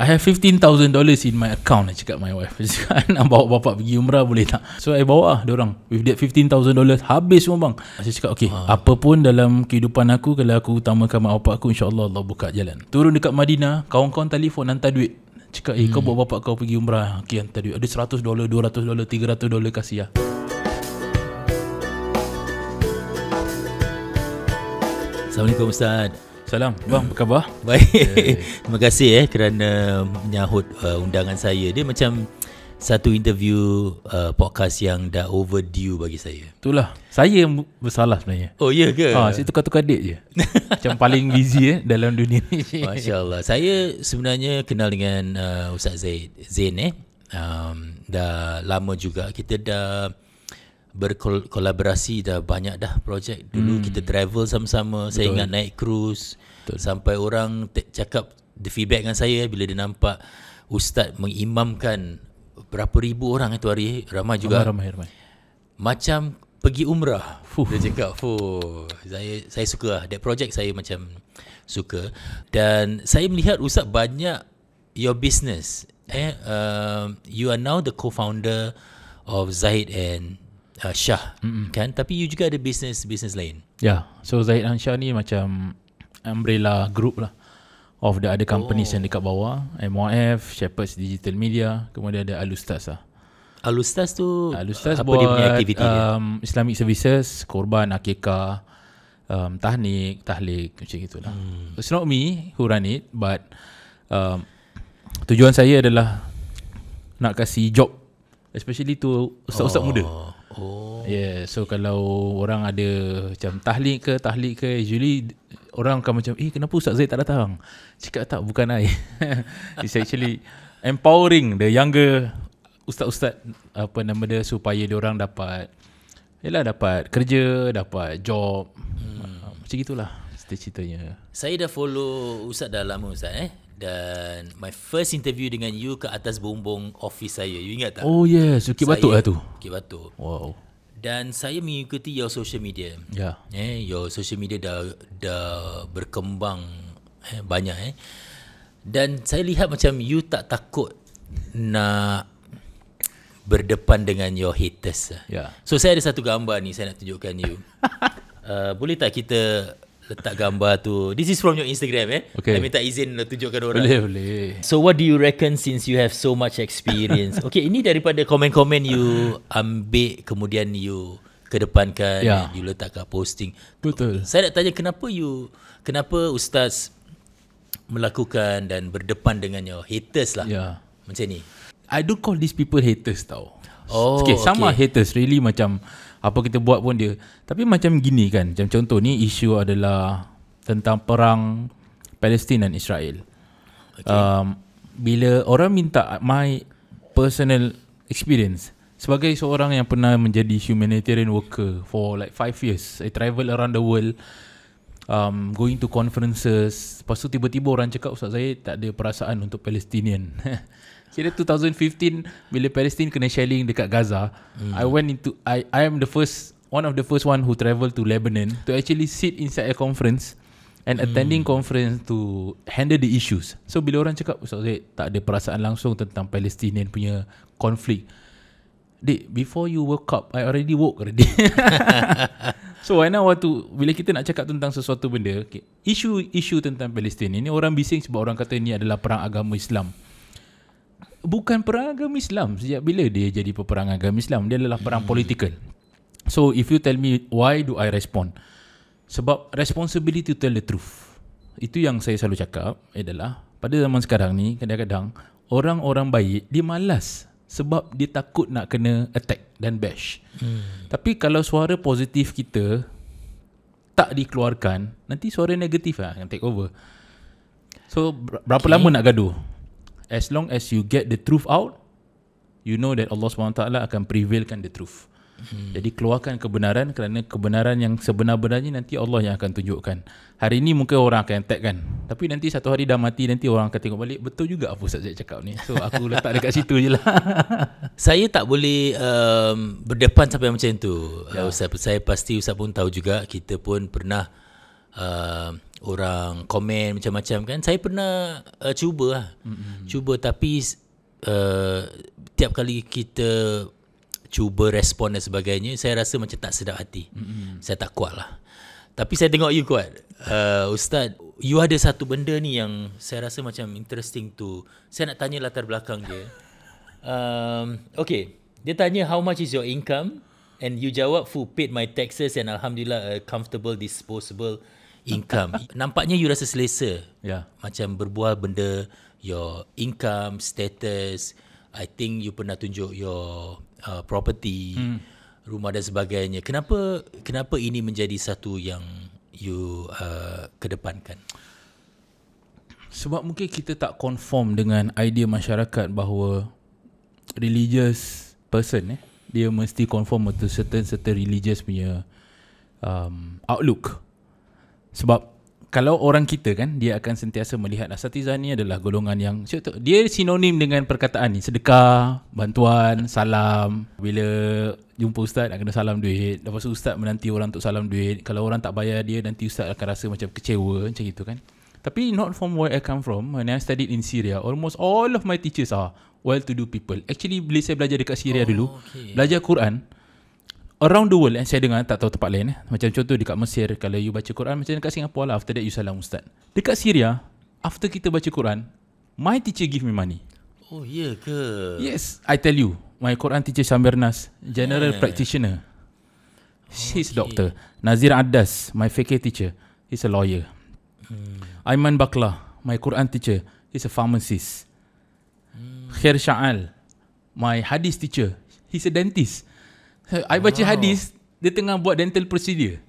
I have $15,000 in my account I cakap my wife I nak bawa bapak pergi umrah boleh tak So I bawa lah orang With that $15,000 Habis semua bang Saya cakap okay ha. Apa dalam kehidupan aku Kalau aku utamakan mak bapak aku InsyaAllah Allah buka jalan Turun dekat Madinah Kawan-kawan telefon hantar duit Cakap eh hmm. kau bawa bapak kau pergi umrah Okay hantar duit Ada $100, $200, $300 dollar kasih lah Assalamualaikum Ustaz Salam, bang, apa khabar? Baik. Terima kasih eh kerana menyahut uh, undangan saya. Dia macam satu interview uh, podcast yang dah overdue bagi saya. Itulah. Saya yang bersalah sebenarnya. Oh, ya ke? Ha, saya tukar-tukar date je. macam paling busy eh dalam dunia ni. Masya-Allah. Saya sebenarnya kenal dengan uh, Ustaz Zaid Zain eh. Um, dah lama juga kita dah berkolaborasi dah banyak dah projek dulu hmm. kita travel sama-sama saya ingat naik cruise Betul. Sampai orang te- cakap the feedback dengan saya bila dia nampak ustaz mengimamkan berapa ribu orang itu hari ramai juga. Ramai ramai. ramai. Macam pergi umrah. Fuh. Dia cakap, "Fuh, saya saya suka lah. That project saya macam suka dan saya melihat ustaz banyak your business eh uh, you are now the co-founder of Zaid and uh, Shah Mm-mm. kan tapi you juga ada business business lain ya yeah. so Zaid dan Shah ni macam umbrella group lah of the other companies oh. yang dekat bawah MOF Shepherds Digital Media kemudian ada Alustas lah Alustas tu Alustas apa buat, dia punya aktiviti um, dia? Islamic Services Korban Akika, um, Tahnik Tahlik macam gitulah. hmm. it's not me who run it but um, tujuan saya adalah nak kasih job especially to ustaz-ustaz oh. muda Oh. Yeah, so kalau orang ada macam tahlik ke tahlik ke usually orang akan macam, "Eh, kenapa Ustaz Zaid tak datang?" Cakap tak bukan ai. It's actually empowering the younger ustaz-ustaz apa nama dia supaya dia orang dapat ialah dapat kerja, dapat job. Hmm. Macam gitulah ceritanya Saya dah follow Ustaz dah lama Ustaz eh dan my first interview dengan you ke atas bumbung office saya. You ingat tak? Oh yes, Bukit Batuk lah tu. Bukit Batuk. Wow. Dan saya mengikuti your social media. Ya. Yeah. Eh, your social media dah dah berkembang eh, banyak eh. Dan saya lihat macam you tak takut nak berdepan dengan your haters. Ya. Yeah. So saya ada satu gambar ni saya nak tunjukkan you. uh, boleh tak kita letak gambar tu. This is from your Instagram eh. Okay. Saya minta izin nak tunjukkan orang. Boleh, boleh. So what do you reckon since you have so much experience? okay, ini daripada komen-komen you ambil kemudian you kedepankan yeah. and you letak posting. Betul. Saya nak tanya kenapa you kenapa ustaz melakukan dan berdepan dengan your haters lah. Ya. Yeah. Macam ni. I don't call these people haters tau. Oh, okay, sama haters really macam apa kita buat pun dia. Tapi macam gini kan, macam contoh ni isu adalah tentang perang Palestin dan Israel. Okay. Um, bila orang minta my personal experience sebagai seorang yang pernah menjadi humanitarian worker for like five years, I travel around the world, um, going to conferences. Lepas tu tiba-tiba orang cakap Ustaz Zahid tak ada perasaan untuk Palestinian. Kira 2015 bila Palestin kena shelling dekat Gaza, mm. I went into I I am the first one of the first one who travel to Lebanon to actually sit inside a conference and mm. attending conference to handle the issues. So bila orang cakap Ustaz Zaid tak ada perasaan langsung tentang Palestinian punya conflict. Dek, before you woke up, I already woke already. so why I waktu to, bila kita nak cakap tentang sesuatu benda, okay, isu-isu tentang Palestin ini orang bising sebab orang kata ini adalah perang agama Islam bukan perang agama Islam sejak bila dia jadi peperangan agama Islam dia adalah perang hmm. political so if you tell me why do I respond sebab responsibility to tell the truth itu yang saya selalu cakap adalah pada zaman sekarang ni kadang-kadang orang-orang baik dia malas sebab dia takut nak kena attack dan bash hmm. tapi kalau suara positif kita tak dikeluarkan nanti suara negatif lah yang take over so berapa okay. lama nak gaduh as long as you get the truth out, you know that Allah SWT akan prevailkan the truth. Hmm. Jadi keluarkan kebenaran kerana kebenaran yang sebenar-benarnya nanti Allah yang akan tunjukkan. Hari ini mungkin orang akan tag kan. Tapi nanti satu hari dah mati nanti orang akan tengok balik betul juga apa Ustaz Zaid cakap ni. So aku letak dekat situ je lah. saya tak boleh um, berdepan sampai macam tu. Ya. Ustaz, saya pasti Ustaz pun tahu juga kita pun pernah uh, orang komen macam-macam kan saya pernah uh, cuba lah. mm-hmm. cuba tapi uh, tiap kali kita cuba respon dan sebagainya saya rasa macam tak sedap hati mm-hmm. saya tak kuat lah tapi saya tengok you kuat uh, ustaz you ada satu benda ni yang saya rasa macam interesting tu saya nak tanya latar belakang dia um, okay dia tanya how much is your income and you jawab full paid my taxes and alhamdulillah a comfortable disposable income. Nampaknya you rasa selesa. Yeah. Macam berbual benda your income, status. I think you pernah tunjuk your uh, property, hmm. rumah dan sebagainya. Kenapa kenapa ini menjadi satu yang you uh, kedepankan? Sebab mungkin kita tak conform dengan idea masyarakat bahawa religious person eh dia mesti conform to certain certain religious punya um outlook. Sebab kalau orang kita kan dia akan sentiasa melihat asatizah lah, ni adalah golongan yang dia sinonim dengan perkataan ni sedekah, bantuan, salam. Bila jumpa ustaz nak kena salam duit. Lepas tu ustaz menanti orang untuk salam duit. Kalau orang tak bayar dia nanti ustaz akan rasa macam kecewa macam gitu kan. Tapi not from where I come from. When I studied in Syria, almost all of my teachers are well-to-do people. Actually, bila saya belajar dekat Syria oh, dulu, okay. belajar Quran, around the world yang eh, saya dengar tak tahu tempat lain eh. Macam contoh dekat Mesir kalau you baca Quran macam dekat Singapura lah after that you salam ustaz. Dekat Syria after kita baca Quran my teacher give me money. Oh iya yeah ke? Yes, I tell you. My Quran teacher Nas, general yeah. practitioner. She's okay. doctor. Nazir Adas, my fake teacher. He's a lawyer. Hmm. Aiman Bakla, my Quran teacher. He's a pharmacist. Hmm. Khair Sha'al, my Hadis teacher. He's a dentist. I baca hadis dia tengah buat dental procedure.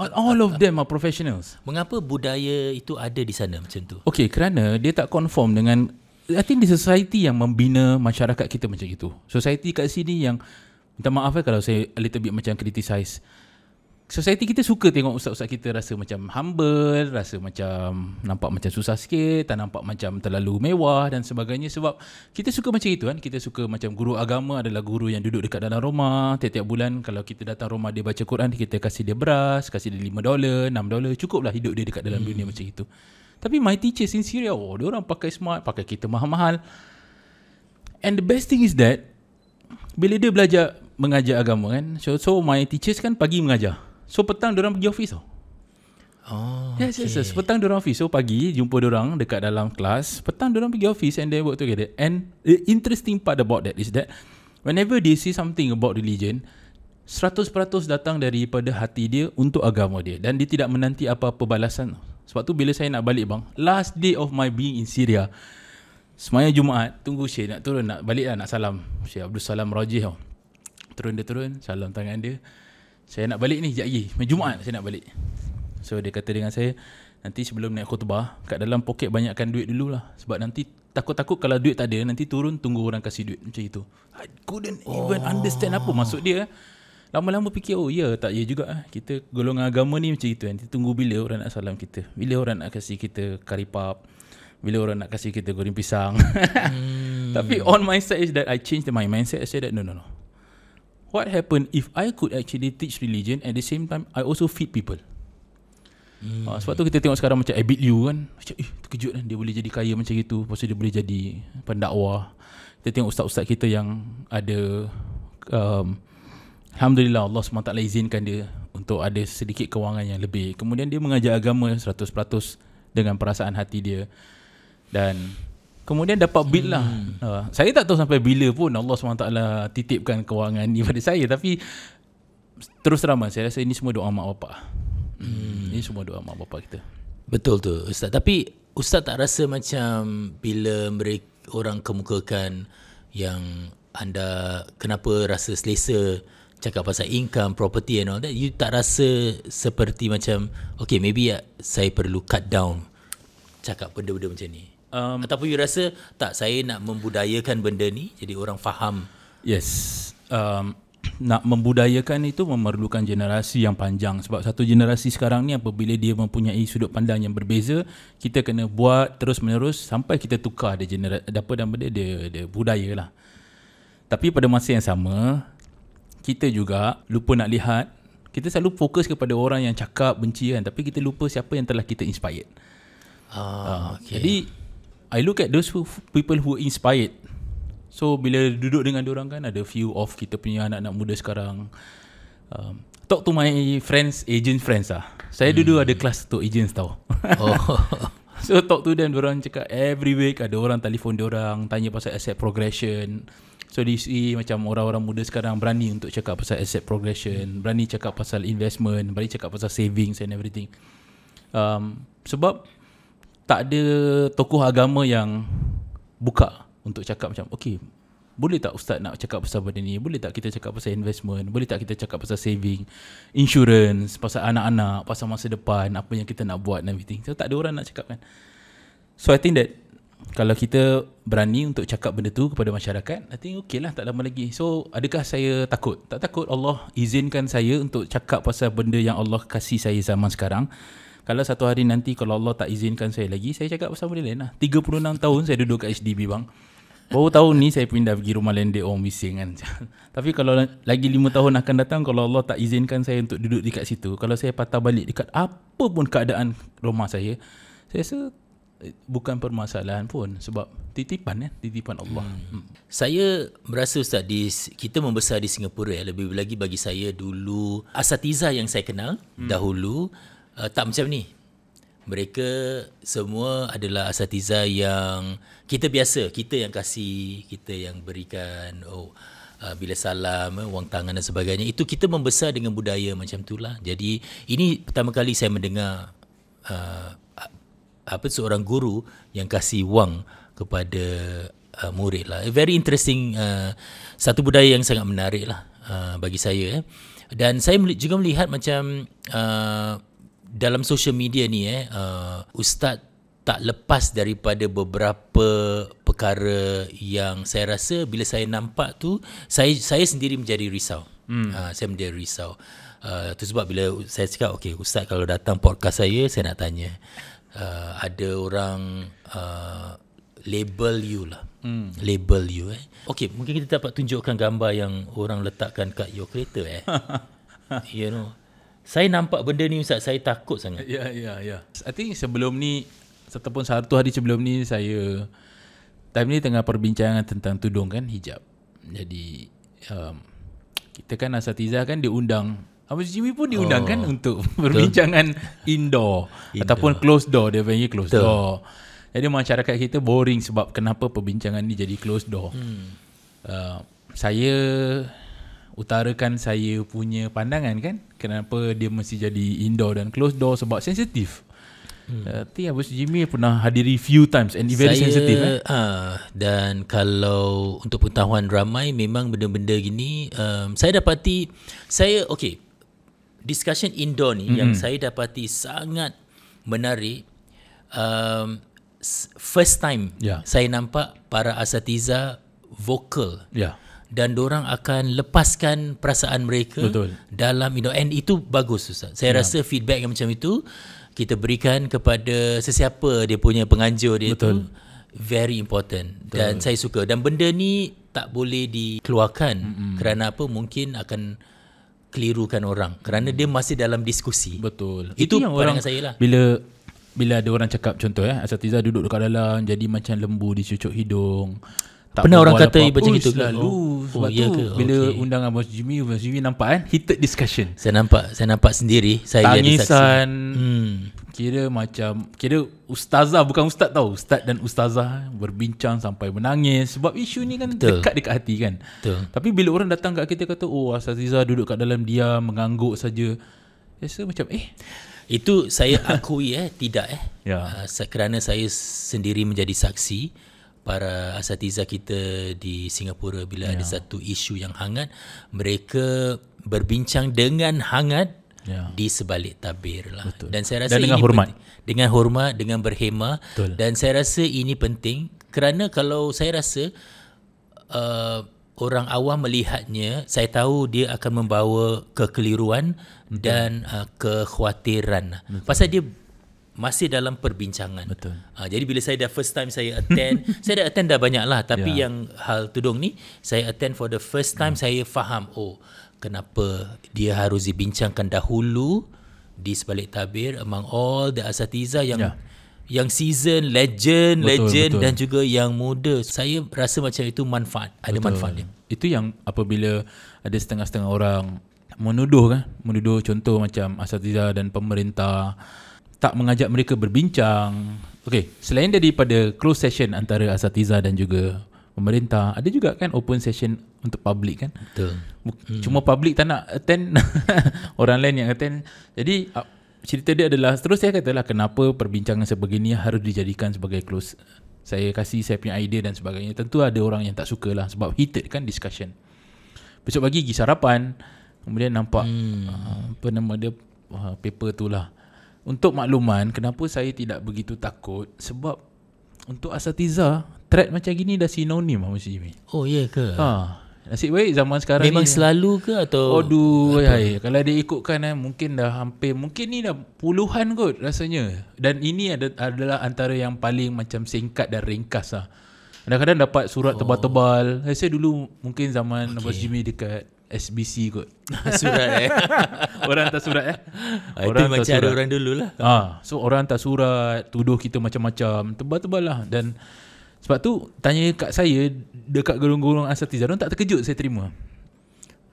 All of them are professionals. Mengapa budaya itu ada di sana macam tu? Okay, kerana dia tak conform dengan I think the society yang membina masyarakat kita macam itu. Society kat sini yang minta maaf eh kalau saya a little bit macam criticize society kita suka tengok ustaz-ustaz kita rasa macam humble, rasa macam nampak macam susah sikit, tak nampak macam terlalu mewah dan sebagainya sebab kita suka macam itu kan. Kita suka macam guru agama adalah guru yang duduk dekat dalam rumah, tiap-tiap bulan kalau kita datang rumah dia baca Quran, kita kasih dia beras, kasih dia 5 dolar, 6 dolar, cukuplah hidup dia dekat dalam hmm. dunia macam itu. Tapi my teacher sincere, oh, dia orang pakai smart, pakai kita mahal-mahal. And the best thing is that bila dia belajar mengajar agama kan so, so my teachers kan pagi mengajar So petang dia orang pergi office tau. Oh. yes, okay. yes, yes. Petang diorang office. So pagi jumpa orang dekat dalam kelas. Petang orang pergi office and they work together. And the interesting part about that is that whenever they see something about religion, 100% datang daripada hati dia untuk agama dia. Dan dia tidak menanti apa-apa balasan. Sebab tu bila saya nak balik bang, last day of my being in Syria, semayang Jumaat, tunggu Syekh nak turun, nak balik lah, nak salam. Syekh Abdul Salam Rajih. Turun dia turun, salam tangan dia. Saya nak balik ni sekejap lagi Main Jumaat saya nak balik So dia kata dengan saya Nanti sebelum naik khutbah Kat dalam poket banyakkan duit dulu lah Sebab nanti takut-takut kalau duit tak ada Nanti turun tunggu orang kasih duit Macam itu I couldn't even oh. understand apa maksud dia Lama-lama fikir oh ya tak ya juga ah. Kita golongan agama ni macam itu eh. Nanti tunggu bila orang nak salam kita Bila orang nak kasih kita karipap Bila orang nak kasih kita goreng pisang hmm. Tapi on my side is that I changed my mindset I said that no no no what happen if I could actually teach religion at the same time I also feed people? Hmm. Uh, sebab tu kita tengok sekarang macam Abid Liu kan Macam eh terkejut kan dia boleh jadi kaya macam itu Lepas tu dia boleh jadi pendakwa Kita tengok ustaz-ustaz kita yang ada um, Alhamdulillah Allah SWT lah izinkan dia Untuk ada sedikit kewangan yang lebih Kemudian dia mengajar agama 100% Dengan perasaan hati dia Dan Kemudian dapat bid lah. Hmm. Ha. saya tak tahu sampai bila pun Allah SWT titipkan kewangan ni pada saya. Tapi terus terang saya rasa ini semua doa mak bapak. Hmm. Ini semua doa mak bapak kita. Betul tu Ustaz. Tapi Ustaz tak rasa macam bila mereka, orang kemukakan yang anda kenapa rasa selesa cakap pasal income, property and all that. You tak rasa seperti macam okay maybe ya, saya perlu cut down cakap benda-benda macam ni um, ataupun you rasa tak saya nak membudayakan benda ni jadi orang faham yes um, nak membudayakan itu memerlukan generasi yang panjang sebab satu generasi sekarang ni apabila dia mempunyai sudut pandang yang berbeza kita kena buat terus menerus sampai kita tukar dia generasi apa dan benda dia dia budayalah tapi pada masa yang sama kita juga lupa nak lihat kita selalu fokus kepada orang yang cakap benci kan tapi kita lupa siapa yang telah kita inspired oh, ah, uh, ah, okay. jadi I look at those who, people who inspired. So bila duduk dengan orang kan ada few of kita punya anak-anak muda sekarang. Um, talk to my friends, agent friends ah. Saya hmm. dulu ada kelas to agents tau. Oh. so talk to them orang cakap every week ada orang telefon orang tanya pasal asset progression. So di sini macam orang-orang muda sekarang berani untuk cakap pasal asset progression, berani cakap pasal investment, berani cakap pasal savings and everything. Um, sebab tak ada tokoh agama yang buka untuk cakap macam okey boleh tak ustaz nak cakap pasal benda ni boleh tak kita cakap pasal investment boleh tak kita cakap pasal saving insurance pasal anak-anak pasal masa depan apa yang kita nak buat dan everything so, tak ada orang nak cakap kan so i think that kalau kita berani untuk cakap benda tu kepada masyarakat I think okey lah tak lama lagi So adakah saya takut? Tak takut Allah izinkan saya untuk cakap pasal benda yang Allah kasih saya zaman sekarang kalau satu hari nanti kalau Allah tak izinkan saya lagi, saya cakap pasal benda lain lah. 36 tahun saya duduk kat HDB bang. Baru tahun ni saya pindah pergi rumah landed orang bising kan. Tapi kalau lagi 5 tahun akan datang, kalau Allah tak izinkan saya untuk duduk dekat situ, kalau saya patah balik dekat apa pun keadaan rumah saya, saya rasa eh, bukan permasalahan pun sebab titipan ya titipan Allah. Hmm. hmm. Saya merasa ustaz di kita membesar di Singapura ya lebih lagi bagi saya dulu asatiza yang saya kenal hmm. dahulu uh, tak macam ni. Mereka semua adalah asatiza yang kita biasa, kita yang kasih, kita yang berikan oh uh, bila salam, uh, wang tangan dan sebagainya. Itu kita membesar dengan budaya macam itulah. Jadi ini pertama kali saya mendengar uh, apa seorang guru yang kasih wang kepada uh, murid lah. Very interesting uh, satu budaya yang sangat menarik lah uh, bagi saya. Eh. Dan saya juga melihat macam uh, dalam social media ni eh uh, ustaz tak lepas daripada beberapa perkara yang saya rasa bila saya nampak tu saya saya sendiri menjadi risau hmm. uh, saya menjadi risau uh, tu sebab bila saya cakap okay, ustaz kalau datang podcast saya saya nak tanya uh, ada orang uh, label you lah hmm. label you eh okey mungkin kita dapat tunjukkan gambar yang orang letakkan kat your kereta eh you know saya nampak benda ni Ustaz, saya takut sangat. Ya, ya, ya. I think sebelum ni, ataupun satu hari sebelum ni, saya... Time ni tengah perbincangan tentang tudung kan, hijab. Jadi, um, kita kan Asatiza kan diundang. Abang Jimmy pun diundang kan oh, kan untuk betul. perbincangan indoor, indoor. Ataupun close door, dia panggil close betul. door. Jadi masyarakat kita boring sebab kenapa perbincangan ni jadi close door. Hmm. Uh, saya utarakan saya punya pandangan kan kenapa dia mesti jadi indoor dan closed door sebab sensitif Tapi hmm. uh, Abu Jimmy pernah hadiri few times and very saya, sensitive eh? uh, dan kalau untuk pengetahuan ramai memang benda-benda gini um, saya dapati saya okay discussion indoor ni hmm. yang saya dapati sangat menarik um, first time yeah. saya nampak para asatiza vocal. yeah dan orang akan lepaskan perasaan mereka Betul. dalam you know and itu bagus ustaz. Saya ya. rasa feedback yang macam itu kita berikan kepada sesiapa dia punya penganjur dia Betul. tu very important Betul. dan saya suka dan benda ni tak boleh dikeluarkan mm-hmm. kerana apa mungkin akan kelirukan orang kerana dia masih dalam diskusi. Betul. Itu, itu yang orang saya lah. Bila bila ada orang cakap contoh eh Asatiza duduk dekat dalam jadi macam lembu dicucuk hidung tak pernah orang kata apa-apa. macam oh, gitu selalu oh. sebab oh, tu ya ke? bila okay. undang abang Jimmy abang Jimmy nampak kan heated discussion saya nampak saya nampak sendiri saya ada tangisan hmm. kira macam kira ustazah bukan ustaz tau ustaz dan ustazah berbincang sampai menangis sebab isu ni kan Betul. dekat dekat hati kan Betul. tapi bila orang datang kat kita kata oh Asaziza duduk kat dalam dia mengangguk saja rasa macam eh itu saya akui eh tidak eh ya. Ah, kerana saya sendiri menjadi saksi para asatiza kita di Singapura bila yeah. ada ya. satu isu yang hangat mereka berbincang dengan hangat yeah. di sebalik tabir lah dan saya rasa dan dengan ini hormat penting. dengan hormat dengan berhema Betul. dan saya rasa ini penting kerana kalau saya rasa uh, orang awam melihatnya saya tahu dia akan membawa kekeliruan Betul. dan uh, kekhawatiran Betul. pasal dia masih dalam perbincangan. Betul. Uh, jadi bila saya dah first time saya attend, saya dah attend dah banyak lah. Tapi yeah. yang hal tudung ni, saya attend for the first time yeah. Hmm. saya faham. Oh, kenapa dia harus dibincangkan dahulu di sebalik tabir among all the asatiza yang yeah. yang season legend, betul, legend betul. dan juga yang muda. Saya rasa macam itu manfaat. Ada betul. manfaatnya. Itu yang apabila ada setengah-setengah orang menuduh kan, menuduh contoh macam asatiza dan pemerintah tak mengajak mereka berbincang. Okey, selain daripada close session antara asatiza dan juga pemerintah, ada juga kan open session untuk public kan? Betul. Hmm. Cuma hmm. public tak nak attend orang lain yang attend. Jadi uh, cerita dia adalah terus saya katalah kenapa perbincangan sebegini harus dijadikan sebagai close saya kasih saya punya idea dan sebagainya tentu ada orang yang tak suka lah sebab heated kan discussion besok pagi pergi sarapan kemudian nampak hmm. Uh, apa nama dia uh, paper tu lah untuk makluman kenapa saya tidak begitu takut sebab untuk asatiza threat macam gini dah sinonim Mas Jimmy. Oh iya ke? Ha. Nasib baik zaman sekarang Memang ni, selalu ke atau Aduh hai, Kalau dia ikutkan eh, Mungkin dah hampir Mungkin ni dah puluhan kot rasanya Dan ini ada, adalah antara yang paling macam singkat dan ringkas lah Kadang-kadang dapat surat oh. tebal-tebal Saya dulu mungkin zaman okay. Abbas Jimmy dekat SBC kot Surat eh Orang hantar surat eh I Orang hantar macam surat. orang dulu lah ha, So orang hantar surat Tuduh kita macam-macam Tebal-tebal lah Dan Sebab tu Tanya kat saya Dekat golong-golong asatiza Mereka tak terkejut saya terima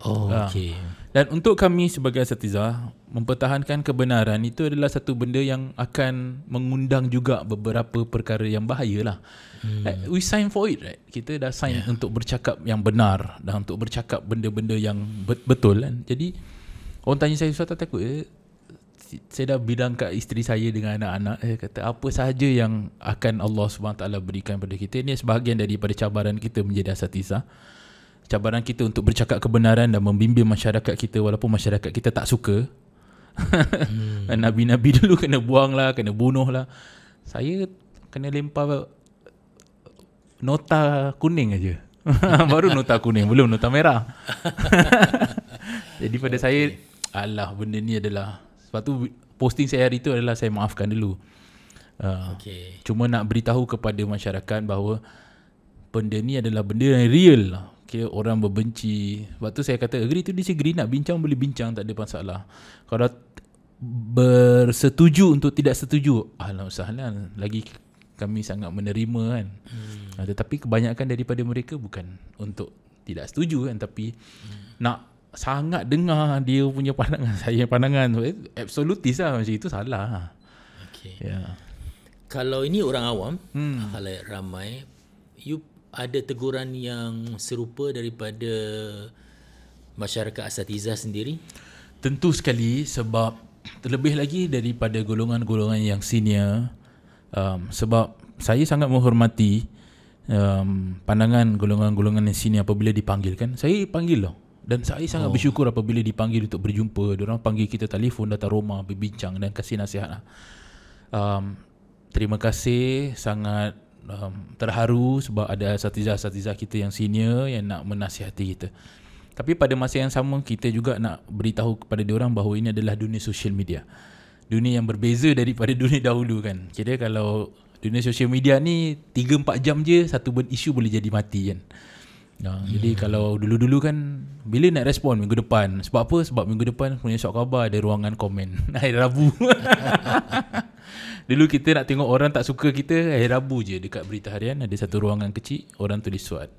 Oh ha. okay Dan untuk kami sebagai asatiza mempertahankan kebenaran itu adalah satu benda yang akan mengundang juga beberapa perkara yang bahayalah. Hmm. Eh, we sign for it, right? Kita dah sign yeah. untuk bercakap yang benar dan untuk bercakap benda-benda yang betul kan. Jadi orang tanya saya suatu takut eh? saya dah bilang kat isteri saya dengan anak-anak saya eh? kata apa sahaja yang akan Allah SWT berikan kepada kita ini sebahagian daripada cabaran kita menjadi asatizah cabaran kita untuk bercakap kebenaran dan membimbing masyarakat kita walaupun masyarakat kita tak suka hmm. Nabi-Nabi dulu kena buang lah Kena bunuh lah Saya kena lempar Nota kuning aja. Baru nota kuning Belum nota merah Jadi pada okay. saya Alah benda ni adalah Sebab tu posting saya hari tu adalah Saya maafkan dulu uh, okay. Cuma nak beritahu kepada masyarakat bahawa Benda ni adalah benda yang real lah Okay, orang berbenci Sebab tu saya kata agree tu disagree Nak bincang boleh bincang tak ada masalah Kalau bersetuju untuk tidak setuju alam ah, alhamdulillah lagi kami sangat menerima kan hmm. Ah, tetapi kebanyakan daripada mereka bukan untuk tidak setuju kan tapi hmm. nak sangat dengar dia punya pandangan saya pandangan absolutis lah macam itu salah Okay. ya yeah. kalau ini orang awam hmm. halayak ramai you ada teguran yang serupa daripada masyarakat asatiza sendiri tentu sekali sebab terlebih lagi daripada golongan-golongan yang senior um, sebab saya sangat menghormati um, pandangan golongan-golongan yang senior apabila dipanggil kan saya panggil lah dan saya sangat oh. bersyukur apabila dipanggil untuk berjumpa orang panggil kita telefon datang rumah berbincang dan kasih nasihat lah um, terima kasih sangat um, terharu sebab ada satiza-satiza kita yang senior yang nak menasihati kita tapi pada masa yang sama kita juga nak beritahu kepada orang bahawa ini adalah dunia social media. Dunia yang berbeza daripada dunia dahulu kan. Jadi kalau dunia social media ni 3 4 jam je satu isu boleh jadi mati kan. Ha, hmm. jadi ya. kalau dulu-dulu kan bila nak respon minggu depan? Sebab apa? Sebab minggu depan punya sok khabar ada ruangan komen. Hari Rabu. dulu kita nak tengok orang tak suka kita hari Rabu je dekat berita harian ada satu ruangan kecil orang tulis suat.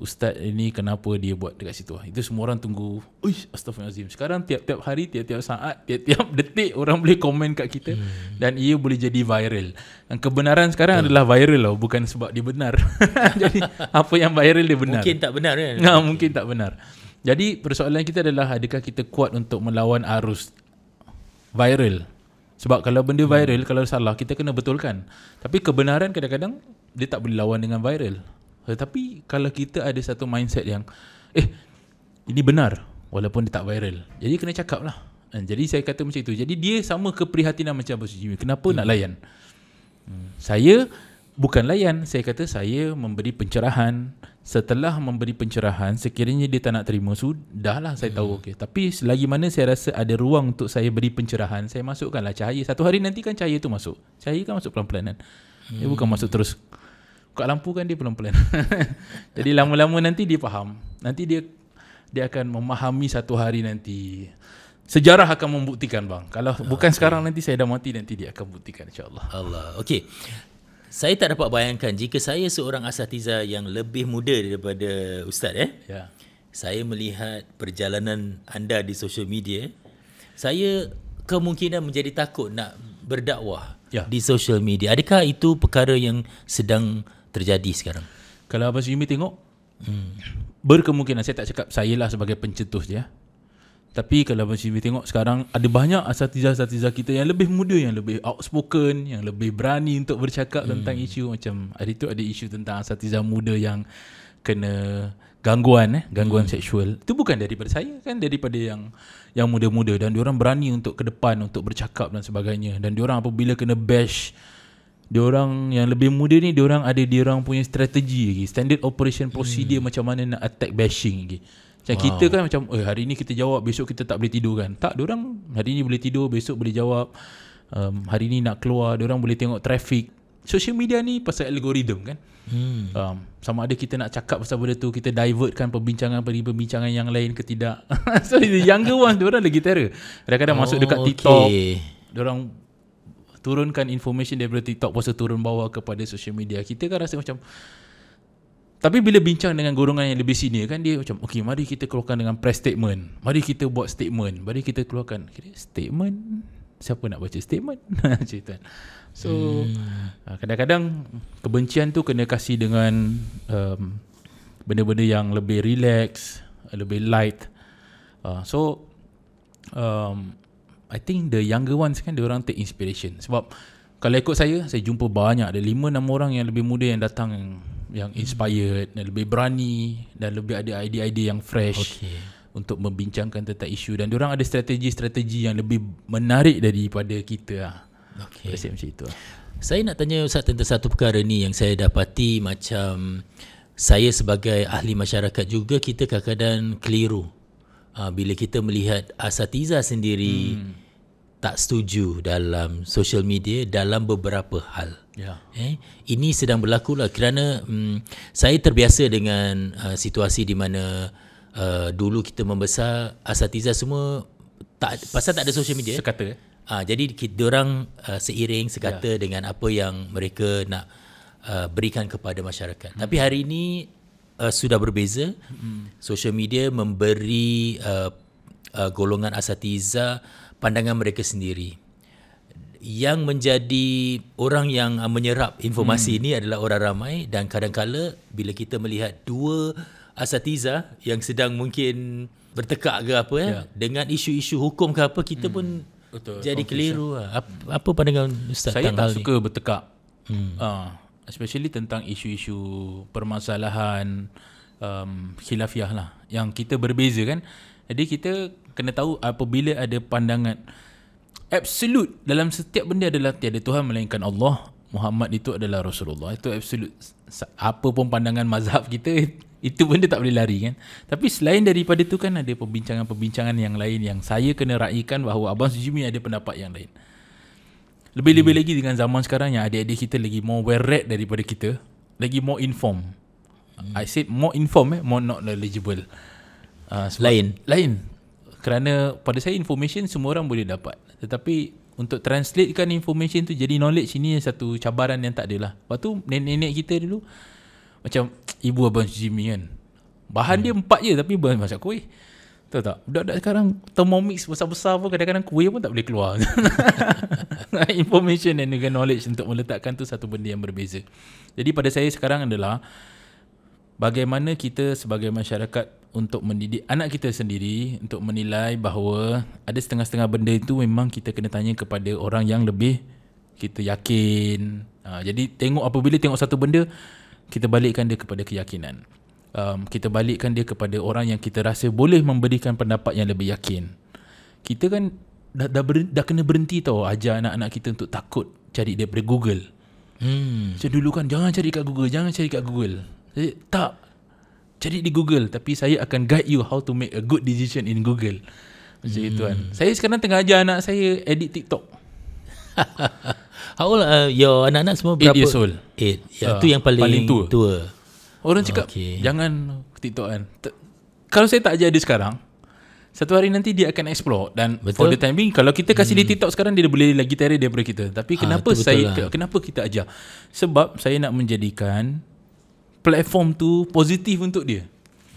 Ustaz ini kenapa dia buat dekat situ Itu semua orang tunggu Uish astaghfirullahaladzim. Sekarang tiap-tiap hari Tiap-tiap saat Tiap-tiap detik Orang boleh komen kat kita hmm. Dan ia boleh jadi viral Dan kebenaran sekarang hmm. adalah viral loh, Bukan sebab dia benar Jadi apa yang viral dia benar Mungkin tak benar kan nah, Mungkin tak benar Jadi persoalan kita adalah Adakah kita kuat untuk melawan arus Viral Sebab kalau benda hmm. viral hmm. Kalau salah kita kena betulkan Tapi kebenaran kadang-kadang Dia tak boleh lawan dengan viral tetapi eh, kalau kita ada satu mindset yang Eh ini benar walaupun dia tak viral Jadi kena cakap lah eh, Jadi saya kata macam itu Jadi dia sama keprihatinan macam bos Suci Kenapa hmm. nak layan hmm. Saya bukan layan Saya kata saya memberi pencerahan Setelah memberi pencerahan Sekiranya dia tak nak terima Sudahlah saya hmm. tahu okay. Tapi selagi mana saya rasa ada ruang untuk saya beri pencerahan Saya masukkanlah cahaya Satu hari nanti kan cahaya tu masuk Cahaya kan masuk pelan-pelan kan hmm. bukan masuk terus kau lampu kan dia pelan-pelan. Jadi lama-lama nanti dia faham. Nanti dia dia akan memahami satu hari nanti. Sejarah akan membuktikan bang. Kalau ah, bukan okay. sekarang nanti saya dah mati nanti dia akan buktikan insya-Allah. Allah. Okey. Saya tak dapat bayangkan jika saya seorang asatiza yang lebih muda daripada ustaz eh. Ya. Saya melihat perjalanan anda di social media. Saya kemungkinan menjadi takut nak berdakwah yeah. di social media. Adakah itu perkara yang sedang terjadi sekarang? Kalau Abang Jimmy tengok, hmm. berkemungkinan saya tak cakap saya lah sebagai pencetus dia. Ya. Tapi kalau Abang Jimmy tengok sekarang ada banyak asatiza-asatiza kita yang lebih muda, yang lebih outspoken, yang lebih berani untuk bercakap hmm. tentang isu macam hari tu ada isu tentang asatiza muda yang kena gangguan eh gangguan hmm. seksual itu bukan daripada saya kan daripada yang yang muda-muda dan diorang berani untuk ke depan untuk bercakap dan sebagainya dan diorang apabila kena bash dia orang yang lebih muda ni dia orang ada dia orang punya strategi lagi standard operation procedure hmm. macam mana nak attack bashing lagi macam wow. kita kan macam eh hari ni kita jawab besok kita tak boleh tidur kan tak dia orang hari ni boleh tidur besok boleh jawab um, hari ni nak keluar dia orang boleh tengok traffic social media ni pasal algoritma kan hmm. um, sama ada kita nak cakap pasal benda tu kita divertkan perbincangan pergi perbincangan yang lain ke tidak so the younger ones dia orang lagi terror kadang-kadang oh, masuk dekat oh, TikTok okay. dia orang turunkan information daripada TikTok pasal turun bawah kepada social media. Kita kan rasa macam tapi bila bincang dengan golongan yang lebih senior kan dia macam okey mari kita keluarkan dengan press statement. Mari kita buat statement. Mari kita keluarkan statement. Siapa nak baca statement? Cerita. Kan. so hmm. Ah, kadang-kadang kebencian tu kena kasih dengan um, benda-benda yang lebih relax, lebih light. Uh, so um, I think the younger ones kan orang take inspiration Sebab Kalau ikut saya Saya jumpa banyak Ada lima enam orang yang lebih muda Yang datang Yang inspired hmm. Dan lebih berani Dan lebih ada idea-idea yang fresh Okay untuk membincangkan tentang isu dan orang ada strategi-strategi yang lebih menarik daripada kita lah. Okay. Saya macam itu lah. Saya nak tanya Ustaz tentang satu perkara ni yang saya dapati macam saya sebagai ahli masyarakat juga kita kadang-kadang keliru uh, bila kita melihat asatiza sendiri hmm. tak setuju dalam social media dalam beberapa hal. Ya. Eh, ini sedang berlaku lah kerana um, saya terbiasa dengan uh, situasi di mana uh, dulu kita membesar asatiza semua tak pasal tak ada social media. Sekata. Uh, jadi kita orang uh, seiring sekata ya. dengan apa yang mereka nak uh, berikan kepada masyarakat. Hmm. Tapi hari ini uh, sudah berbeza. Hmm. Social media memberi uh, uh, golongan asatiza pandangan mereka sendiri. Yang menjadi orang yang uh, menyerap informasi hmm. ini adalah orang ramai dan kadang-kala bila kita melihat dua asatiza yang sedang mungkin bertekak ke apa ya, ya. dengan isu-isu hukum ke apa kita hmm. pun mm. Betul, jadi keliru. Ya. Lah. Apa, apa pandangan ustaz Saya tak suka ini? bertekak. Hmm. Uh, especially tentang isu-isu permasalahan um, khilafiah lah yang kita berbeza kan jadi kita kena tahu apabila ada pandangan absolute dalam setiap benda adalah tiada Tuhan melainkan Allah Muhammad itu adalah Rasulullah itu absolute apa pun pandangan mazhab kita itu benda tak boleh lari kan tapi selain daripada itu kan ada perbincangan-perbincangan yang lain yang saya kena raikan bahawa Abang Sujimi ada pendapat yang lain lebih-lebih hmm. lagi dengan zaman sekarang yang adik-adik kita lagi more well-read daripada kita, lagi more inform. Hmm. I said more inform eh, more not knowledgeable. Uh, sebab lain. Lain. Kerana pada saya information semua orang boleh dapat. Tetapi untuk translatekan information tu jadi knowledge ini satu cabaran yang tak ada lah. Lepas tu nenek-nenek kita dulu macam ibu abang Jimmy kan. Bahan hmm. dia empat je tapi bahan masak kuih. Tahu tak? Budak-budak sekarang Thermomix besar-besar pun Kadang-kadang kuih pun tak boleh keluar Information and knowledge Untuk meletakkan tu Satu benda yang berbeza Jadi pada saya sekarang adalah Bagaimana kita sebagai masyarakat Untuk mendidik anak kita sendiri Untuk menilai bahawa Ada setengah-setengah benda itu Memang kita kena tanya kepada orang yang lebih Kita yakin ha, Jadi tengok apabila tengok satu benda Kita balikkan dia kepada keyakinan um, kita balikkan dia kepada orang yang kita rasa boleh memberikan pendapat yang lebih yakin. Kita kan dah, dah, ber, dah kena berhenti tau ajar anak-anak kita untuk takut cari daripada Google. Hmm. Macam dulu kan jangan cari kat Google, jangan cari kat Google. Jadi, tak. Cari di Google tapi saya akan guide you how to make a good decision in Google. Macam kan. hmm. itu kan. Saya sekarang tengah ajar anak saya edit TikTok. how old uh, your anak-anak semua berapa? 8 years old. 8. Ya, uh, tu yang paling, paling tua. tua. Orang cakap okay. jangan TikTok kan. T- kalau saya tak ajar sekarang, satu hari nanti dia akan explore dan betul? for the time being kalau kita kasih hmm. dia TikTok sekarang dia boleh lagi terer daripada kita. Tapi ha, kenapa saya lah. kenapa kita ajar? Sebab saya nak menjadikan platform tu positif untuk dia.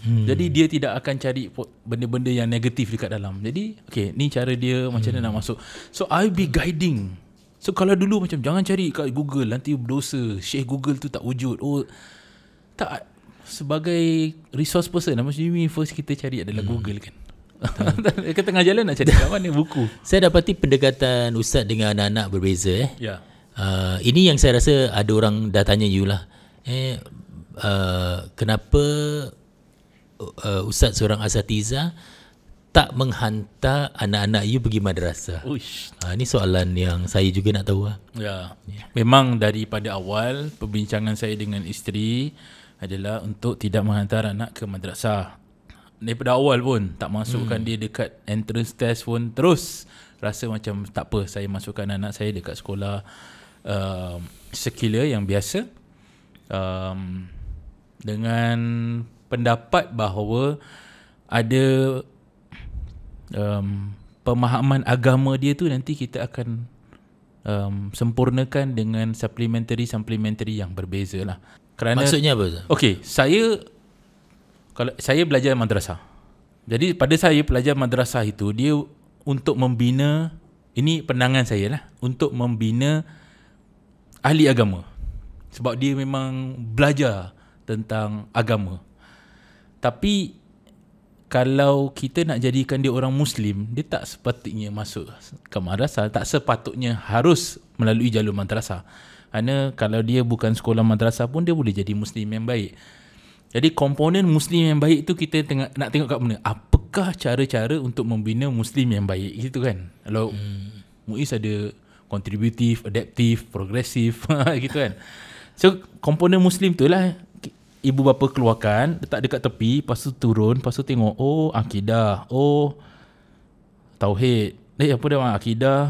Hmm. Jadi dia tidak akan cari benda-benda yang negatif dekat dalam. Jadi okay, ni cara dia hmm. macam mana hmm. nak masuk. So I be guiding. So kalau dulu macam jangan cari kat Google nanti berdosa. Syekh Google tu tak wujud. Oh tak Sebagai resource person Maksudnya first kita cari adalah hmm. Google kan Ke tengah jalan nak cari kat mana buku Saya dapati pendekatan Ustaz dengan anak-anak berbeza eh. Ya yeah. uh, ini yang saya rasa ada orang dah tanya you lah eh, uh, Kenapa uh, Ustaz seorang Asatiza tak menghantar anak-anak you pergi madrasah. Ha, ini soalan yang saya juga nak tahu. Lah. Ya. ya. Memang daripada awal perbincangan saya dengan isteri, adalah untuk tidak menghantar anak ke madrasah. Daripada awal pun tak masukkan hmm. dia dekat entrance test pun terus rasa macam tak apa saya masukkan anak saya dekat sekolah um, sekila yang biasa um, dengan pendapat bahawa ada um, pemahaman agama dia tu nanti kita akan um, sempurnakan dengan supplementary-supplementary yang berbeza lah. Kerana Maksudnya apa? Okey, saya kalau saya belajar madrasah. Jadi pada saya pelajar madrasah itu dia untuk membina ini pandangan saya lah untuk membina ahli agama. Sebab dia memang belajar tentang agama. Tapi kalau kita nak jadikan dia orang muslim, dia tak sepatutnya masuk ke madrasah, tak sepatutnya harus melalui jalur madrasah. Kerana kalau dia bukan sekolah madrasah pun dia boleh jadi muslim yang baik. Jadi komponen muslim yang baik tu kita tengah nak tengok kat mana? Apakah cara-cara untuk membina muslim yang baik gitu kan? Kalau hmm. Muiz ada kontributif, adaptif, progresif gitu kan. So komponen muslim tu lah ibu bapa keluarkan, letak dekat tepi, lepas tu turun, lepas tu tengok oh akidah, oh tauhid. Eh apa dia akidah?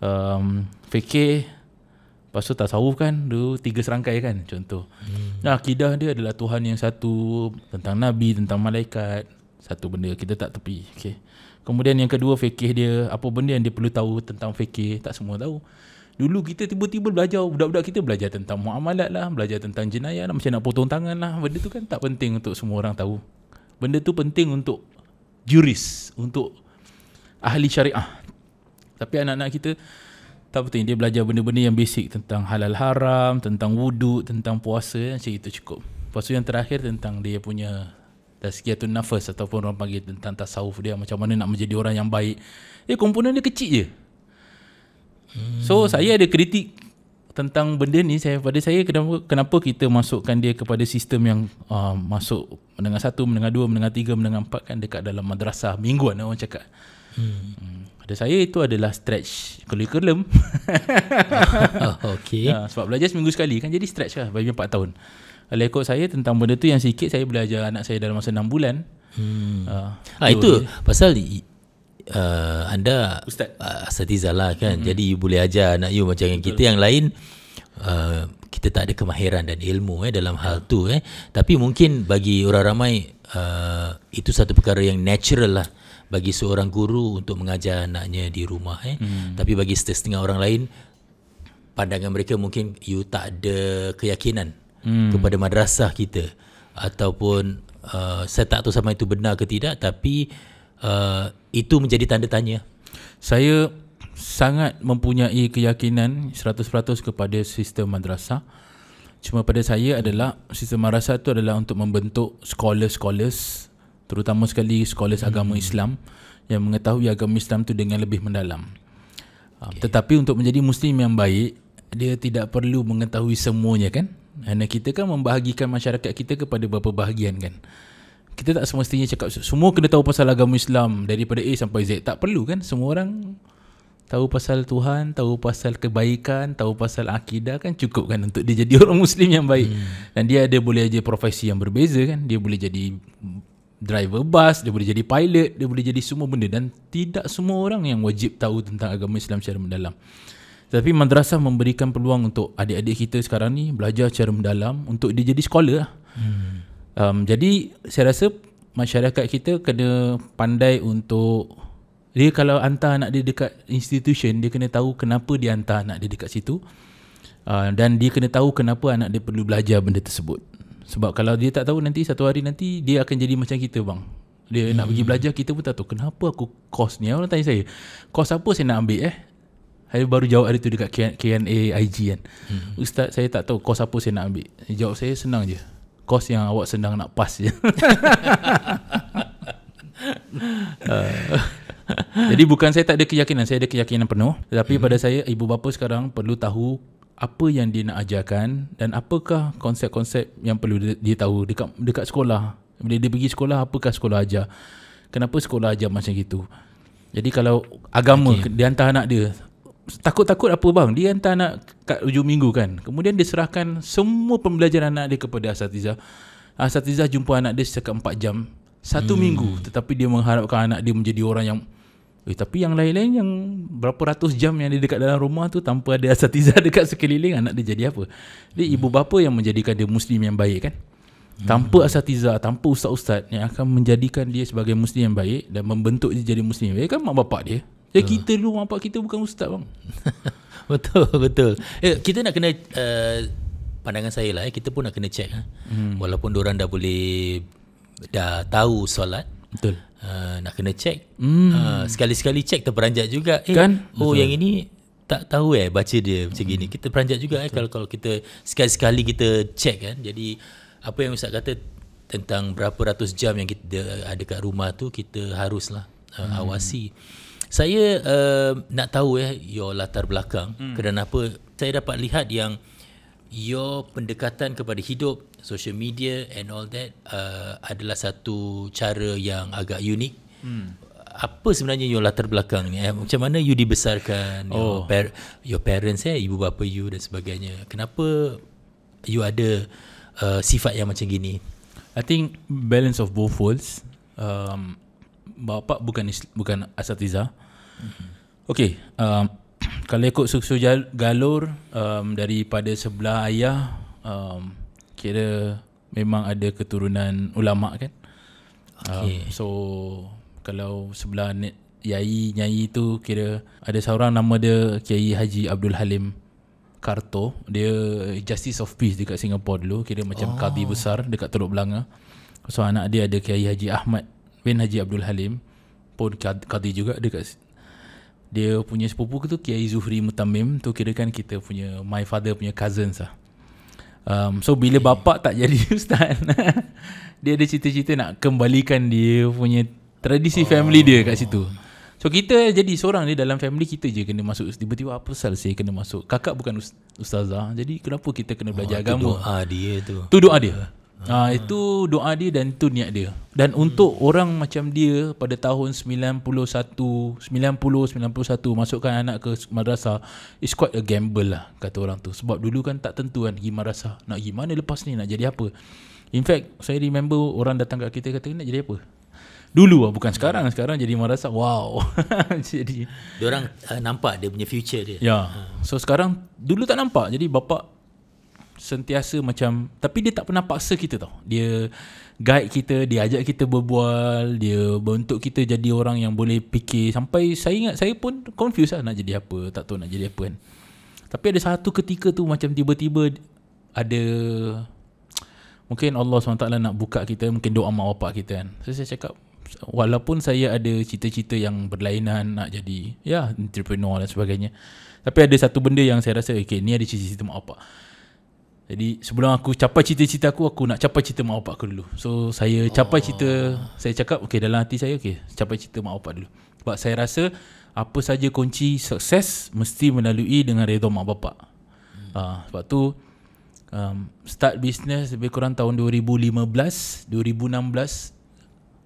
Um, fikir Lepas tu tasawuf kan Dia tiga serangkai kan Contoh hmm. Nah, akidah dia adalah Tuhan yang satu Tentang Nabi Tentang malaikat Satu benda Kita tak tepi okay. Kemudian yang kedua Fikir dia Apa benda yang dia perlu tahu Tentang fikir Tak semua tahu Dulu kita tiba-tiba belajar Budak-budak kita belajar Tentang muamalat lah Belajar tentang jenayah lah, Macam nak potong tangan lah Benda tu kan tak penting Untuk semua orang tahu Benda tu penting untuk Juris Untuk Ahli syariah Tapi anak-anak kita tak penting dia belajar benda-benda yang basic tentang halal haram tentang wudu tentang puasa macam itu cukup lepas tu yang terakhir tentang dia punya tazkiyatun nafas ataupun orang panggil tentang tasawuf dia macam mana nak menjadi orang yang baik eh komponen dia kecil je hmm. so saya ada kritik tentang benda ni saya pada saya kenapa kenapa kita masukkan dia kepada sistem yang uh, masuk menengah satu menengah dua menengah tiga menengah empat kan dekat dalam madrasah mingguan orang cakap hmm. hmm. Pada saya itu adalah stretch curriculum. oh, okay. Ha, ya, sebab belajar seminggu sekali kan jadi stretch lah bagi 4 tahun. Kalau ikut saya tentang benda tu yang sikit saya belajar anak saya dalam masa 6 bulan. Hmm. Ha, ha, itu dia. pasal di, uh, anda Ustaz. Uh, lah kan. Mm-hmm. Jadi you boleh ajar anak you macam yang kita yang lain. Uh, kita tak ada kemahiran dan ilmu eh dalam hal tu eh tapi mungkin bagi orang ramai uh, itu satu perkara yang natural lah bagi seorang guru untuk mengajar anaknya di rumah eh. Hmm. Tapi bagi setengah orang lain pandangan mereka mungkin you tak ada keyakinan hmm. kepada madrasah kita ataupun uh, saya tak tahu sama itu benar ke tidak tapi uh, itu menjadi tanda tanya. Saya sangat mempunyai keyakinan 100% kepada sistem madrasah. Cuma pada saya adalah sistem madrasah itu adalah untuk membentuk scholars, scholars terutama sekali sekolah hmm. agama Islam yang mengetahui agama Islam itu dengan lebih mendalam. Um, okay. Tetapi untuk menjadi muslim yang baik, dia tidak perlu mengetahui semuanya kan? Karena kita kan membahagikan masyarakat kita kepada beberapa bahagian kan. Kita tak semestinya cakap semua kena tahu pasal agama Islam daripada A sampai Z. Tak perlu kan? Semua orang tahu pasal Tuhan, tahu pasal kebaikan, tahu pasal akidah kan cukup kan untuk dia jadi orang muslim yang baik. Hmm. Dan dia ada boleh aja profesi yang berbeza kan. Dia boleh jadi driver bus, dia boleh jadi pilot, dia boleh jadi semua benda dan tidak semua orang yang wajib tahu tentang agama Islam secara mendalam. Tapi madrasah memberikan peluang untuk adik-adik kita sekarang ni belajar secara mendalam untuk dia jadi scholar. Hmm. Um, jadi saya rasa masyarakat kita kena pandai untuk dia kalau hantar anak dia dekat institution, dia kena tahu kenapa dia hantar anak dia dekat situ. Uh, dan dia kena tahu kenapa anak dia perlu belajar benda tersebut. Sebab kalau dia tak tahu nanti satu hari nanti dia akan jadi macam kita bang. Dia hmm. nak pergi belajar kita pun tak tahu kenapa aku course ni. Orang tanya saya, kos apa saya nak ambil eh? Hari baru jawab hari tu dekat KNA IG kan. Hmm. Ustaz saya tak tahu kos apa saya nak ambil. Jawab saya senang je. Kos yang awak senang nak pass je. Ah. Jadi bukan saya tak ada keyakinan, saya ada keyakinan penuh. Tetapi hmm. pada saya ibu bapa sekarang perlu tahu apa yang dia nak ajarkan dan apakah konsep-konsep yang perlu dia tahu dekat dekat sekolah bila dia pergi sekolah apakah sekolah ajar kenapa sekolah ajar macam itu? jadi kalau agama okay. dia hantar anak dia takut-takut apa bang dia hantar anak kat hujung minggu kan kemudian dia serahkan semua pembelajaran anak dia kepada Asatiza. Asatiza jumpa anak dia setiap 4 jam satu hmm. minggu tetapi dia mengharapkan anak dia menjadi orang yang Eh, tapi yang lain-lain yang berapa ratus jam yang dia dekat dalam rumah tu tanpa ada asatiza dekat sekeliling anak dia jadi apa? Dia ibu bapa yang menjadikan dia muslim yang baik kan? Hmm. Tanpa asatiza tanpa ustaz-ustaz yang akan menjadikan dia sebagai muslim yang baik dan membentuk dia jadi muslim. Baik kan mak bapak dia? Ya eh, kita dulu mak bapak kita bukan ustaz bang. betul, betul. Eh, kita nak kena uh, pandangan saya lah eh. kita pun nak kena check ha. Hmm. Walaupun orang dah boleh dah tahu solat. Betul uh, nak kena check. Hmm. Uh, sekali-sekali check terperanjat juga. Eh, kan? Oh Betul. yang ini tak tahu eh baca dia macam hmm. gini. Kita peranjat juga eh kalau kalau kita sekali-sekali kita check kan. Jadi apa yang ustaz kata tentang berapa ratus jam yang kita ada kat rumah tu kita haruslah uh, hmm. awasi. Saya uh, nak tahu eh your latar belakang hmm. apa saya dapat lihat yang your pendekatan kepada hidup social media and all that uh, adalah satu cara yang agak unik. Hmm. Apa sebenarnya your latar belakang ni? Eh? Macam mana you dibesarkan? Oh. Your, par- your parents eh, ibu bapa you dan sebagainya. Kenapa you ada uh, sifat yang macam gini? I think balance of both worlds. Um bapa bukan isl- bukan asatiza. Mm-hmm. Okay um kalau ikut susu galur um, daripada sebelah ayah um kira memang ada keturunan ulama kan. Okay. Um, so kalau sebelah net Yai Nyai tu kira ada seorang nama dia Kiai Haji Abdul Halim Karto. Dia Justice of Peace dekat Singapura dulu. Kira macam oh. kadi besar dekat Teluk Belanga. So anak dia ada Kiai Haji Ahmad bin Haji Abdul Halim pun kadi juga dekat dia punya sepupu tu Kiai Zuhri Mutamim tu kira kan kita punya my father punya cousins lah. Um, so bila okay. bapak tak jadi ustaz, dia ada cita-cita nak kembalikan dia punya tradisi oh. family dia kat situ. So kita jadi seorang ni dalam family kita je kena masuk tiba-tiba apa pasal saya kena masuk. Kakak bukan ustazah. Jadi kenapa kita kena belajar oh, agama? Tu doa dia tu. Tu doa dia. Ha, ha. Itu doa dia dan itu niat dia. Dan hmm. untuk orang macam dia pada tahun 91, 90-91 masukkan anak ke madrasah, it's quite a gamble lah kata orang tu. Sebab dulu kan tak tentu kan pergi madrasah. Nak pergi mana lepas ni, nak jadi apa. In fact, saya remember orang datang kat kita kata nak jadi apa. Dulu lah, bukan sekarang. Sekarang jadi madrasah. wow. jadi. orang uh, eh, nampak dia punya future dia. Ya. Yeah. Hmm. So sekarang, dulu tak nampak. Jadi bapak sentiasa macam tapi dia tak pernah paksa kita tau. Dia guide kita, dia ajak kita berbual, dia bentuk kita jadi orang yang boleh fikir sampai saya ingat saya pun confused lah nak jadi apa, tak tahu nak jadi apa kan. Tapi ada satu ketika tu macam tiba-tiba ada mungkin Allah SWT nak buka kita, mungkin doa mak bapak kita kan. So saya cakap walaupun saya ada cita-cita yang berlainan nak jadi ya entrepreneur dan sebagainya. Tapi ada satu benda yang saya rasa okay, ni ada cita-cita mak bapak. Jadi sebelum aku capai cita-cita aku Aku nak capai cita mak bapak aku dulu So saya capai oh. cita Saya cakap Okay dalam hati saya Okay capai cita mak bapak dulu Sebab saya rasa Apa saja kunci sukses Mesti melalui dengan redha mak bapak hmm. uh, Sebab tu um, Start bisnes lebih kurang tahun 2015 2016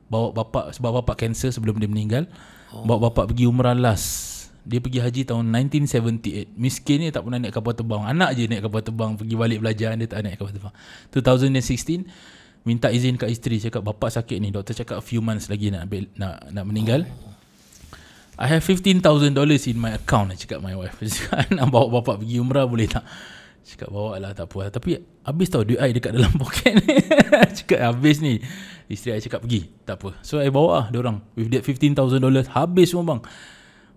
Bawa bapak Sebab bapak cancer sebelum dia meninggal oh. Bawa bapak pergi umrah last dia pergi haji tahun 1978 Miskin ni tak pernah naik kapal terbang Anak je naik kapal terbang Pergi balik belajar Dia tak naik kapal terbang 2016 Minta izin kat isteri Cakap bapa sakit ni Doktor cakap few months lagi nak ambil, nak, nak meninggal I have $15,000 in my account Cakap my wife Cakap nak bawa bapa pergi umrah boleh tak Cakap bawa lah tak apa lah. Tapi habis tau duit I dekat dalam poket ni Cakap habis ni Isteri saya cakap pergi Tak apa So saya bawa lah orang With that $15,000 Habis semua bang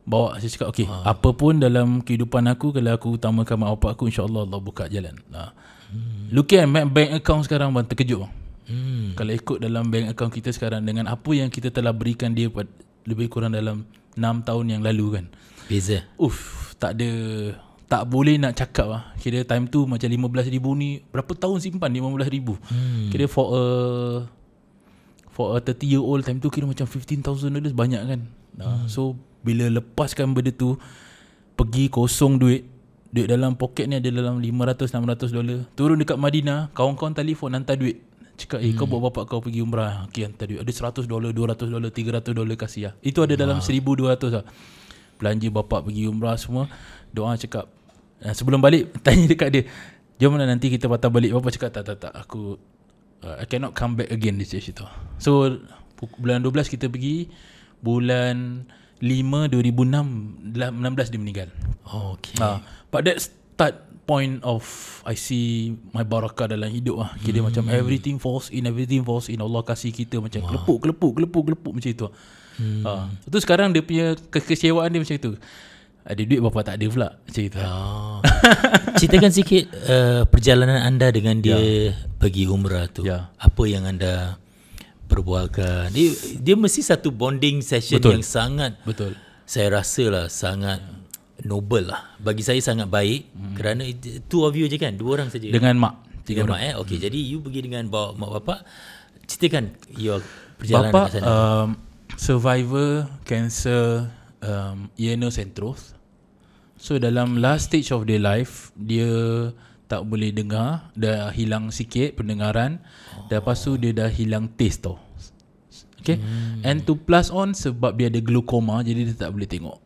bawa saya cakap okey ha. apa pun dalam kehidupan aku kalau aku utamakan mak bapak aku insyaallah Allah buka jalan ha. hmm. look at my bank account sekarang bang terkejut bang. Hmm. kalau ikut dalam bank account kita sekarang dengan apa yang kita telah berikan dia pada, lebih kurang dalam 6 tahun yang lalu kan beza uf tak ada tak boleh nak cakap lah. Kira time tu macam 15 ribu ni. Berapa tahun simpan 15 ribu? Hmm. Kira for a... For a 30 year old time tu kira macam 15,000 dollars banyak kan. Hmm. so bila lepaskan benda tu Pergi kosong duit Duit dalam poket ni ada dalam 500-600 dolar Turun dekat Madinah Kawan-kawan telefon hantar duit Cakap eh hmm. kau bawa bapak kau pergi umrah Okay hantar duit Ada 100 dolar, 200 dolar, 300 dolar kasih lah Itu ada dalam wow. 1200 lah Belanja bapak pergi umrah semua Doa cakap nah, Sebelum balik tanya dekat dia Jom lah nanti kita patah balik Bapak cakap tak tak tak Aku uh, I cannot come back again di situ So bulan 12 kita pergi Bulan 5 2006 16 dia meninggal. Oh, okay. Uh, but that start point of I see my barakah dalam hidup ah. Kira hmm. macam everything falls in everything falls in Allah kasih kita macam wow. kelepuk kelepuk kelepuk kelepuk macam itu. Ah. Hmm. Uh, tu sekarang dia punya kekecewaan dia macam itu. Ada duit bapa tak ada pula macam itu. Oh. Ceritakan sikit uh, perjalanan anda dengan dia yeah. pergi umrah tu. Yeah. Apa yang anda perbualkan. Dia dia mesti satu bonding session betul. yang sangat betul. Saya lah sangat noble lah. Bagi saya sangat baik hmm. kerana two of you je kan, dua orang saja. Dengan mak. Tiga mak eh. Okey, hmm. jadi you pergi dengan bawa mak bapak. Ceritakan you perjalanan bapa, kat sana. Bapak um, survivor cancer um, Yenus and Truth. So dalam last stage of their life, dia tak boleh dengar dah hilang sikit pendengaran oh. dan lepas tu dia dah hilang taste tau okay hmm. and to plus on sebab dia ada glaucoma jadi dia tak boleh tengok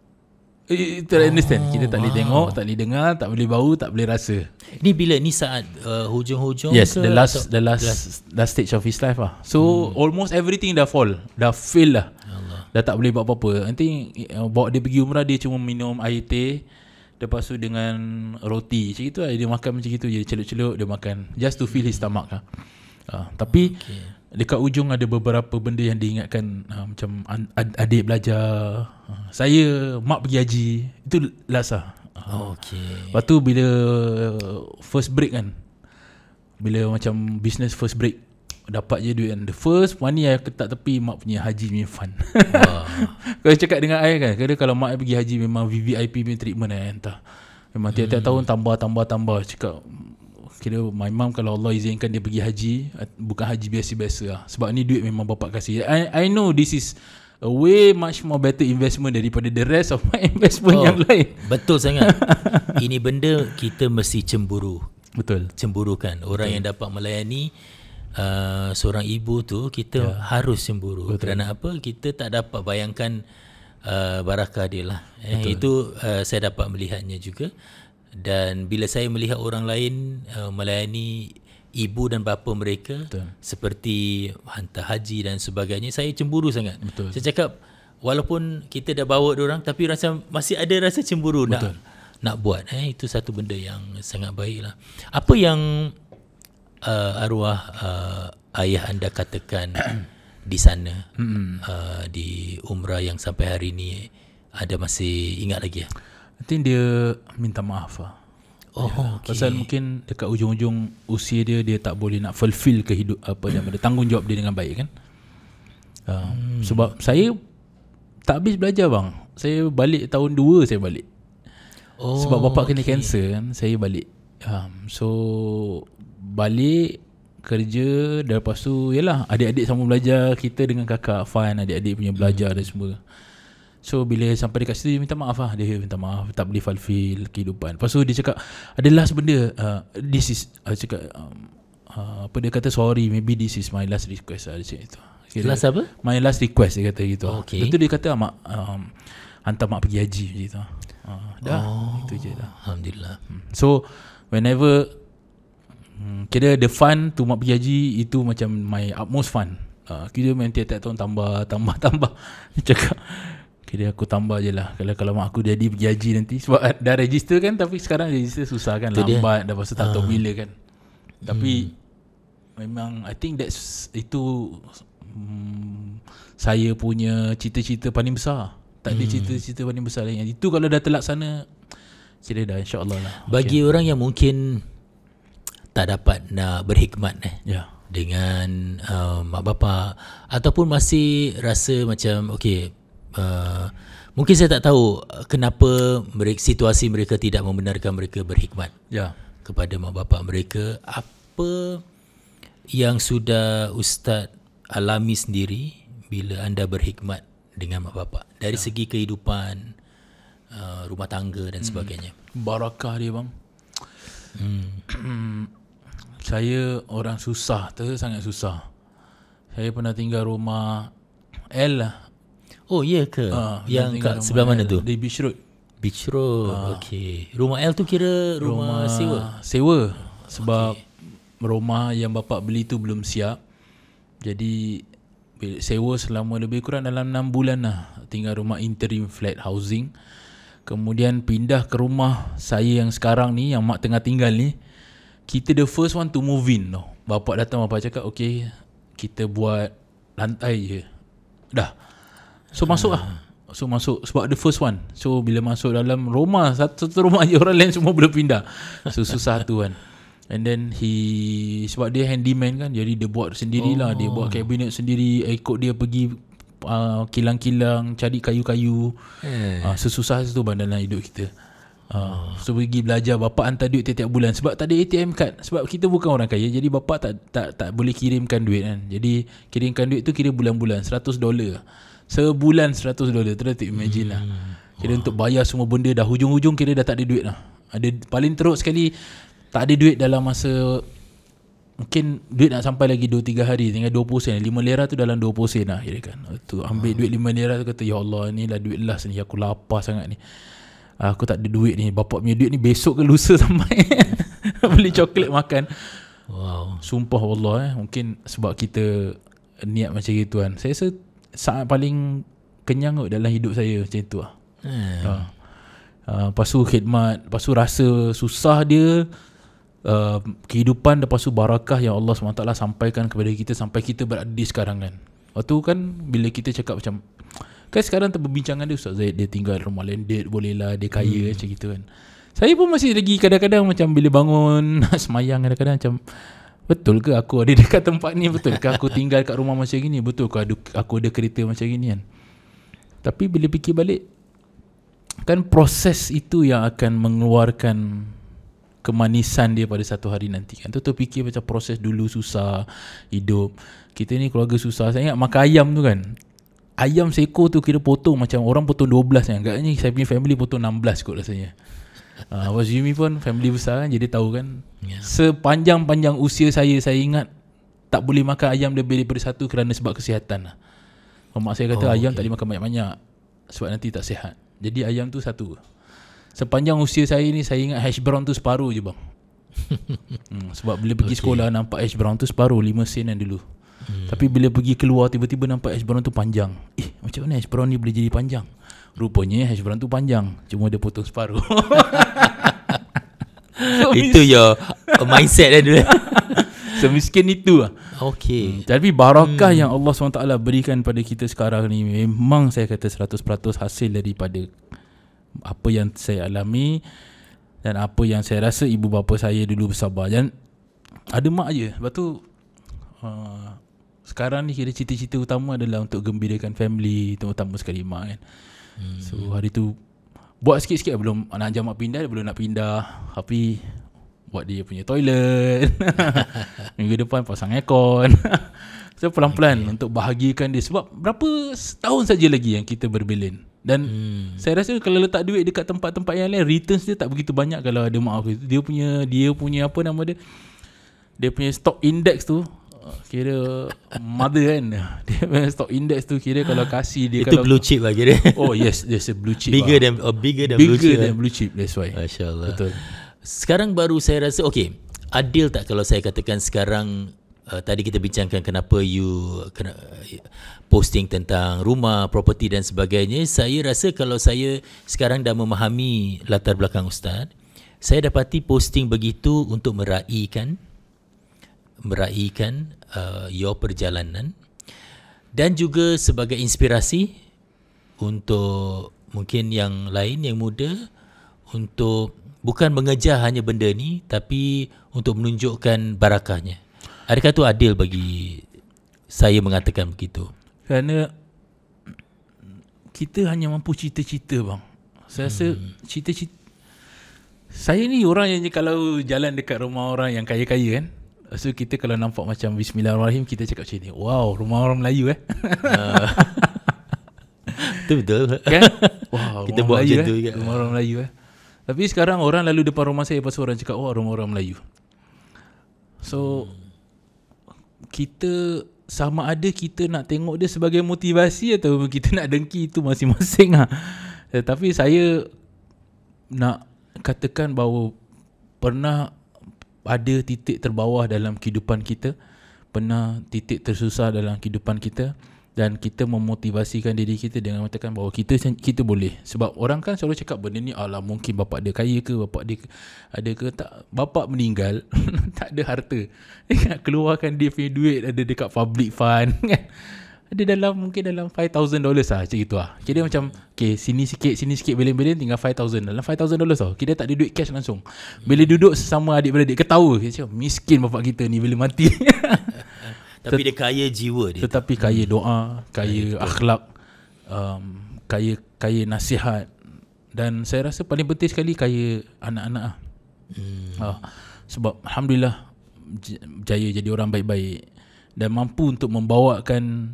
itu eh, eh, oh, understand kita tak oh, wow. boleh tengok tak boleh dengar tak boleh bau tak boleh rasa ni bila ni saat uh, hujung-hujung yes ke the last the last last stage of his life ah so hmm. almost everything dah fall dah fail lah Allah. dah tak boleh buat apa-apa nanti eh, bawa dia pergi umrah dia cuma minum air teh Lepas tu dengan roti macam itu lah. Dia makan macam itu je. Dia celup dia makan. Just to feel his stomach lah. Uh, tapi okay. dekat ujung ada beberapa benda yang diingatkan. Uh, macam adik belajar. Uh, saya, mak pergi haji. Itu last lah. Uh, okay. Lepas tu bila first break kan. Bila macam business first break. Dapat je duit And the first money Aku letak tepi Mak punya haji punya fun. Kau uh. cakap dengan ayah kan Kadang kalau mak pergi haji Memang VVIP punya treatment kan Entah Memang tiap-tiap hmm. tahun Tambah tambah tambah Cakap Kira my mom Kalau Allah izinkan dia pergi haji Bukan haji biasa-biasa lah Sebab ni duit memang bapak kasih I, I know this is A way much more better investment Daripada the rest of my investment oh, yang lain Betul sangat Ini benda kita mesti cemburu Betul Cemburukan Orang betul. yang dapat melayani uh, seorang ibu tu kita yeah. harus cemburu Betul. kerana apa kita tak dapat bayangkan uh, barakah dia lah eh, itu uh, saya dapat melihatnya juga dan bila saya melihat orang lain uh, melayani ibu dan bapa mereka Betul. seperti hantar haji dan sebagainya saya cemburu sangat Betul. saya cakap walaupun kita dah bawa dia orang tapi rasa masih ada rasa cemburu Betul. nak nak buat eh itu satu benda yang sangat baiklah apa yang uh, arwah uh, ayah anda katakan di sana mm-hmm. uh, di umrah yang sampai hari ini ada masih ingat lagi ya? I dia minta maaf lah. Oh, yeah, okay. pasal mungkin dekat ujung-ujung usia dia dia tak boleh nak fulfill kehidup apa yang ada tanggungjawab dia dengan baik kan? Uh, hmm. Sebab saya tak habis belajar bang. Saya balik tahun 2 saya balik. Oh, sebab bapak okay. kena cancer kan, saya balik. Um, so balik kerja dan lepas tu yalah adik-adik sama belajar kita dengan kakak fine adik-adik punya belajar hmm. dan semua So bila sampai dekat situ minta maaf lah Dia minta maaf tak boleh fulfill kehidupan Lepas tu dia cakap ada last benda uh, This is uh, Dia cakap um, uh, Apa dia kata sorry maybe this is my last request lah Dia cakap itu okay, Last dia, apa? My last request dia kata gitu okay. Lepas tu dia kata mak um, Hantar mak pergi haji gitu uh, Dah oh, itu je lah Alhamdulillah hmm. So whenever Hmm, kira the fun to mak pergi itu macam my utmost fun. Uh, kira main tiap-tiap tahun tambah, tambah, tambah. Cakap. Kira aku tambah je lah. Kalau, kalau mak aku jadi pergi haji nanti. Sebab dah register kan tapi sekarang register susah kan. Itu Lambat dia. dah pasal tak uh. tahu ah. bila kan. Tapi hmm. memang I think that's itu um, saya punya cita-cita paling besar. Tak ada hmm. cita-cita paling besar lain. Itu kalau dah terlaksana, kira dah insyaAllah lah. Bagi okay. orang yang mungkin tak dapat nak berhikmat eh ya yeah. dengan uh, mak bapa ataupun masih rasa macam okey uh, mungkin saya tak tahu kenapa mereka, situasi mereka tidak membenarkan mereka berhikmat ya yeah. kepada mak bapa mereka apa yang sudah ustaz alami sendiri bila anda berhikmat dengan mak bapa dari yeah. segi kehidupan uh, rumah tangga dan hmm. sebagainya hmm. barakah dia bang hmm. Saya orang susah tu sangat susah. Saya pernah tinggal rumah L lah. Oh iya ke? Ha, yang kat sebelah L. mana tu? Di Beach Road. Beach Road. Ha. Okey. Rumah L tu kira rumah, rumah sewa. Sewa. Sebab okay. rumah yang bapak beli tu belum siap. Jadi sewa selama lebih kurang dalam 6 bulan lah tinggal rumah interim flat housing. Kemudian pindah ke rumah saya yang sekarang ni yang mak tengah tinggal ni. Kita the first one to move in tau Bapak datang bapak cakap Okay Kita buat Lantai je Dah So masuk lah hmm. So masuk Sebab the first one So bila masuk dalam rumah Satu, satu rumah je Orang lain semua boleh pindah So susah tu kan And then he Sebab dia handyman kan Jadi dia buat sendirilah oh. Dia buat oh. kabinet sendiri Ikut dia pergi uh, Kilang-kilang Cari kayu-kayu eh. Uh, sesusah itu bandana hidup kita Ah. So pergi belajar bapa hantar duit tiap-tiap bulan sebab tak ada ATM card. Sebab kita bukan orang kaya. Jadi bapa tak tak tak boleh kirimkan duit kan. Jadi kirimkan duit tu kira bulan-bulan seratus dolar. Sebulan seratus dolar. Terus tu imagine lah. Hmm. Kira Wah. untuk bayar semua benda dah hujung-hujung kira dah tak ada duit lah. Ada paling teruk sekali tak ada duit dalam masa mungkin duit nak sampai lagi dua tiga hari tinggal dua puluh sen lima lira tu dalam dua puluh sen lah kira kan. Tu ambil ah. duit lima lira tu kata ya Allah ni lah duit last ni aku lapar sangat ni aku tak ada duit ni bapak punya duit ni besok ke lusa sampai beli coklat makan wow sumpah Allah eh mungkin sebab kita niat macam gitu kan saya rasa saat paling kenyang kot dalam hidup saya macam tu lah hmm. ha. Uh, lepas tu khidmat Lepas tu rasa susah dia uh, Kehidupan Lepas tu barakah yang Allah SWT sampaikan kepada kita Sampai kita berada di sekarang kan Waktu kan bila kita cakap macam Kan sekarang terbincangan dia Ustaz Zaid dia tinggal rumah landed boleh lah dia kaya hmm. macam gitu kan. Saya pun masih lagi kadang-kadang macam bila bangun nak semayang kadang-kadang macam betul ke aku ada dekat tempat ni betul ke aku tinggal kat rumah macam gini betul ke aku, ada kereta macam gini kan. Tapi bila fikir balik kan proses itu yang akan mengeluarkan kemanisan dia pada satu hari nanti kan. Tentu fikir macam proses dulu susah hidup. Kita ni keluarga susah. Saya ingat makan ayam tu kan. Ayam seko tu kira potong macam orang potong 12 kan. Agaknya saya punya family potong 16 kot rasanya. Uh, Abang Jimmy pun family besar kan jadi tahu kan. Ya. Sepanjang-panjang usia saya, saya ingat tak boleh makan ayam lebih daripada satu kerana sebab kesihatan. Lah. Mak saya kata oh, ayam okay. tak boleh makan banyak-banyak sebab nanti tak sihat. Jadi ayam tu satu. Sepanjang usia saya ni saya ingat hash brown tu separuh je bang. hmm, sebab bila pergi okay. sekolah nampak hash brown tu separuh 5 sen dan dulu. Hmm. Tapi bila pergi keluar tiba-tiba nampak hash brown tu panjang. Eh, macam mana hash brown ni boleh jadi panjang? Rupanya hash brown tu panjang, cuma dia potong separuh. so, itu ya mindset dia dulu. Semiskin itu lah Okay hmm. Tapi barakah hmm. yang Allah SWT berikan pada kita sekarang ni Memang saya kata 100% hasil daripada Apa yang saya alami Dan apa yang saya rasa ibu bapa saya dulu bersabar Dan ada mak je Lepas tu uh, sekarang ni kira cita-cita utama adalah untuk gembirakan family terutama sekali mak kan hmm. so hari tu buat sikit-sikit belum anak jamak pindah belum nak pindah tapi buat dia punya toilet minggu depan pasang aircon so pelan-pelan okay. untuk bahagikan dia sebab berapa tahun saja lagi yang kita berbilin dan hmm. saya rasa kalau letak duit dekat tempat-tempat yang lain returns dia tak begitu banyak kalau ada mak aku dia punya dia punya apa nama dia dia punya stock index tu Kira Mother kan Dia stock index tu Kira kalau kasih dia Itu oh, blue chip lah kira Oh yes There's a blue chip Bigger lah. than uh, Bigger than, oh, bigger blue, chip than lah. blue chip That's why Masya Betul Sekarang baru saya rasa Okay Adil tak kalau saya katakan sekarang uh, Tadi kita bincangkan kenapa you kena, uh, Posting tentang rumah, property dan sebagainya Saya rasa kalau saya sekarang dah memahami latar belakang Ustaz Saya dapati posting begitu untuk meraihkan meraihkan uh, your perjalanan dan juga sebagai inspirasi untuk mungkin yang lain yang muda untuk bukan mengejar hanya benda ni tapi untuk menunjukkan barakahnya. Adakah tu adil bagi saya mengatakan begitu? Kerana kita hanya mampu cita-cita bang. Saya rasa hmm. cita-cita saya ni orang yang kalau jalan dekat rumah orang yang kaya-kaya kan, So kita kalau nampak macam Bismillahirrahmanirrahim Kita cakap macam ni Wow rumah orang Melayu eh Itu betul kan? Wow, kita buat Melayu, macam tu kan? Rumah orang Melayu eh Tapi sekarang orang lalu depan rumah saya Pasal orang cakap Wow rumah orang Melayu So Kita Sama ada kita nak tengok dia sebagai motivasi Atau kita nak dengki itu masing-masing lah. Tapi saya Nak katakan bahawa Pernah ada titik terbawah dalam kehidupan kita pernah titik tersusah dalam kehidupan kita dan kita memotivasikan diri kita dengan mengatakan bahawa kita kita boleh sebab orang kan selalu cakap benda ni ala mungkin bapak dia kaya ke bapak dia ada ke tak bapak meninggal tak ada harta keluarkan dia punya duit ada dekat public fund kan ada dalam mungkin dalam $5,000 lah macam itu lah. Kira hmm. macam okay, sini sikit, sini sikit beling-beling tinggal $5,000. Dalam $5,000 lah. Kira tak ada duit cash langsung. Bila duduk sama adik-beradik ketawa. Kira macam miskin bapak kita ni bila mati. Tapi Tet- dia kaya jiwa dia. Tetapi kaya doa, kaya, kaya akhlak, um, kaya kaya nasihat. Dan saya rasa paling penting sekali kaya anak-anak lah. Hmm. Ah, sebab Alhamdulillah jaya jadi orang baik-baik. Dan mampu untuk membawakan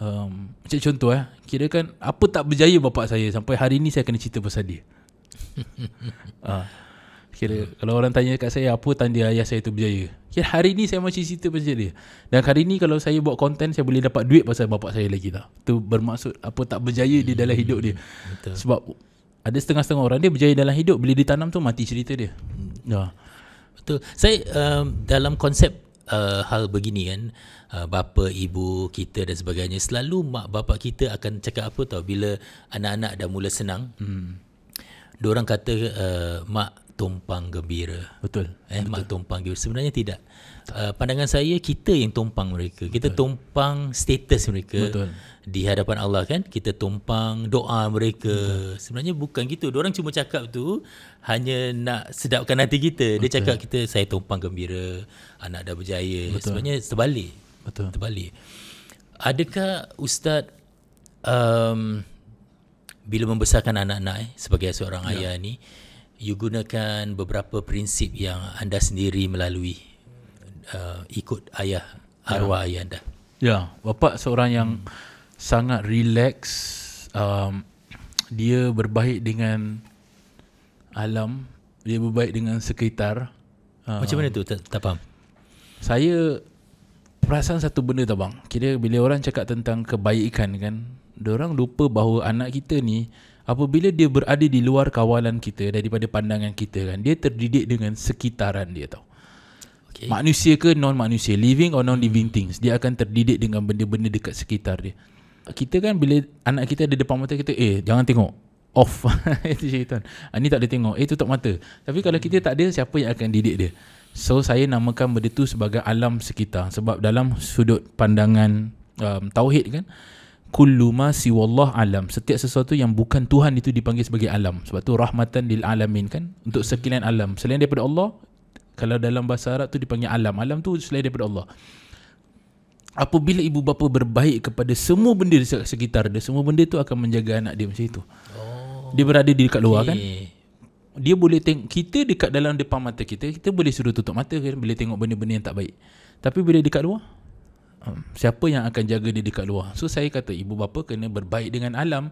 um, Macam contoh eh Kira kan Apa tak berjaya bapa saya Sampai hari ni saya kena cerita pasal dia ha. Kira hmm. Kalau orang tanya kat saya Apa tanda ayah saya tu berjaya Kira hari ni saya masih cerita pasal dia Dan hari ni kalau saya buat konten Saya boleh dapat duit pasal bapa saya lagi tak Itu bermaksud Apa tak berjaya hmm. dia dalam hidup dia Betul. Sebab Ada setengah-setengah orang dia berjaya dalam hidup Bila ditanam tu mati cerita dia hmm. ha. Betul Saya um, Dalam konsep uh, hal begini kan uh, bapa ibu kita dan sebagainya selalu mak bapa kita akan cakap apa tau bila anak-anak dah mula senang hmm orang kata uh, mak tumpang gembira betul eh betul. mak tumpang gembira sebenarnya tidak uh, pandangan saya kita yang tumpang mereka kita tumpang status mereka betul di hadapan Allah kan kita tumpang doa mereka betul. sebenarnya bukan gitu orang cuma cakap tu hanya nak sedapkan hati kita. Dia cakap kita saya tumpang gembira, anak dah berjaya. Betul. Sebenarnya terbalik. Betul. Terbalik. Adakah ustaz um bila membesarkan anak-anak eh, sebagai seorang ya. ayah ni, you gunakan beberapa prinsip yang anda sendiri melalui uh, ikut ayah ya. arwah ayah anda. Ya, bapa seorang yang hmm. sangat relax um dia berbaik dengan alam dia berbaik dengan sekitar macam uh, mana ah. tu tak, tak faham saya perasan satu benda tau bang kira bila orang cakap tentang kebaikan kan orang lupa bahawa anak kita ni apabila dia berada di luar kawalan kita daripada pandangan kita kan dia terdidik dengan sekitaran dia tau okay. manusia ke non manusia living or non living hmm. things dia akan terdidik dengan benda-benda dekat sekitar dia kita kan bila anak kita ada depan mata kita eh jangan tengok off itu syaitan ini ah, tak ada tengok eh tutup mata tapi kalau kita tak ada siapa yang akan didik dia so saya namakan benda tu sebagai alam sekitar sebab dalam sudut pandangan um, tauhid kan kullu ma siwallah alam setiap sesuatu yang bukan Tuhan itu dipanggil sebagai alam sebab tu rahmatan lil alamin kan untuk sekalian alam selain daripada Allah kalau dalam bahasa Arab tu dipanggil alam alam tu selain daripada Allah apabila ibu bapa berbaik kepada semua benda di sekitar dia semua benda itu akan menjaga anak dia macam itu dia berada di dekat luar kan dia boleh tengok kita dekat dalam depan mata kita kita boleh suruh tutup mata kan bila tengok benda-benda yang tak baik tapi bila dekat luar hmm, siapa yang akan jaga dia dekat luar so saya kata ibu bapa kena berbaik dengan alam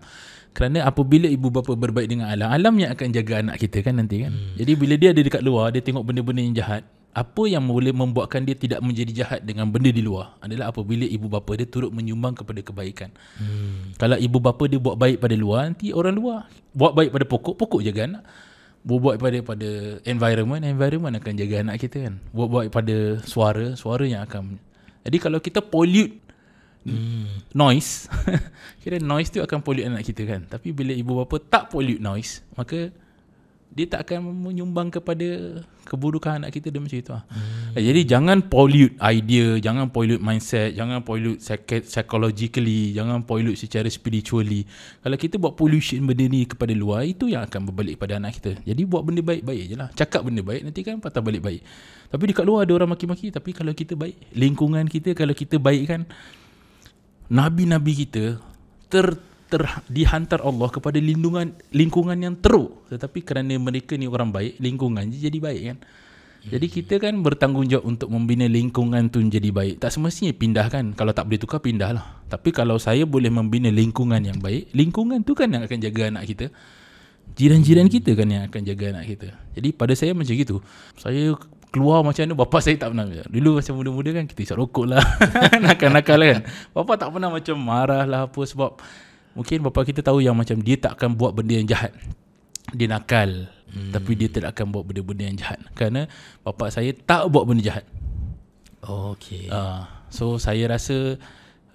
kerana apabila ibu bapa berbaik dengan alam alam yang akan jaga anak kita kan nanti kan hmm. jadi bila dia ada dekat luar dia tengok benda-benda yang jahat apa yang boleh membuatkan dia tidak menjadi jahat dengan benda di luar adalah apabila ibu bapa dia turut menyumbang kepada kebaikan. Hmm. Kalau ibu bapa dia buat baik pada luar, nanti orang luar buat baik pada pokok, pokok jaga anak. Buat baik pada, pada environment, environment akan jaga anak kita kan. Buat baik pada suara, suara yang akan... Jadi kalau kita pollute hmm. noise, kira noise tu akan pollute anak kita kan. Tapi bila ibu bapa tak pollute noise, maka dia tak akan menyumbang kepada keburukan anak kita dia macam itu lah. hmm. jadi jangan pollute idea jangan pollute mindset jangan pollute psych- psychologically jangan pollute secara spiritually kalau kita buat pollution benda ni kepada luar itu yang akan berbalik pada anak kita jadi buat benda baik-baik je lah cakap benda baik nanti kan patah balik baik tapi dekat luar ada orang maki-maki tapi kalau kita baik lingkungan kita kalau kita baik kan Nabi-Nabi kita ter ter, dihantar Allah kepada lindungan lingkungan yang teruk tetapi kerana mereka ni orang baik lingkungan je jadi baik kan jadi kita kan bertanggungjawab untuk membina lingkungan tu jadi baik tak semestinya pindah kan kalau tak boleh tukar pindahlah tapi kalau saya boleh membina lingkungan yang baik lingkungan tu kan yang akan jaga anak kita jiran-jiran kita kan yang akan jaga anak kita jadi pada saya macam gitu saya keluar macam tu bapa saya tak pernah dulu macam muda-muda kan kita isap rokok lah nakal-nakal kan bapa tak pernah macam marah lah apa sebab mungkin bapa kita tahu yang macam dia tak akan buat benda yang jahat. Dia nakal. Hmm. Tapi dia tidak akan buat benda-benda yang jahat. Kerana bapa saya tak buat benda jahat. Oh, okay. Uh, so saya rasa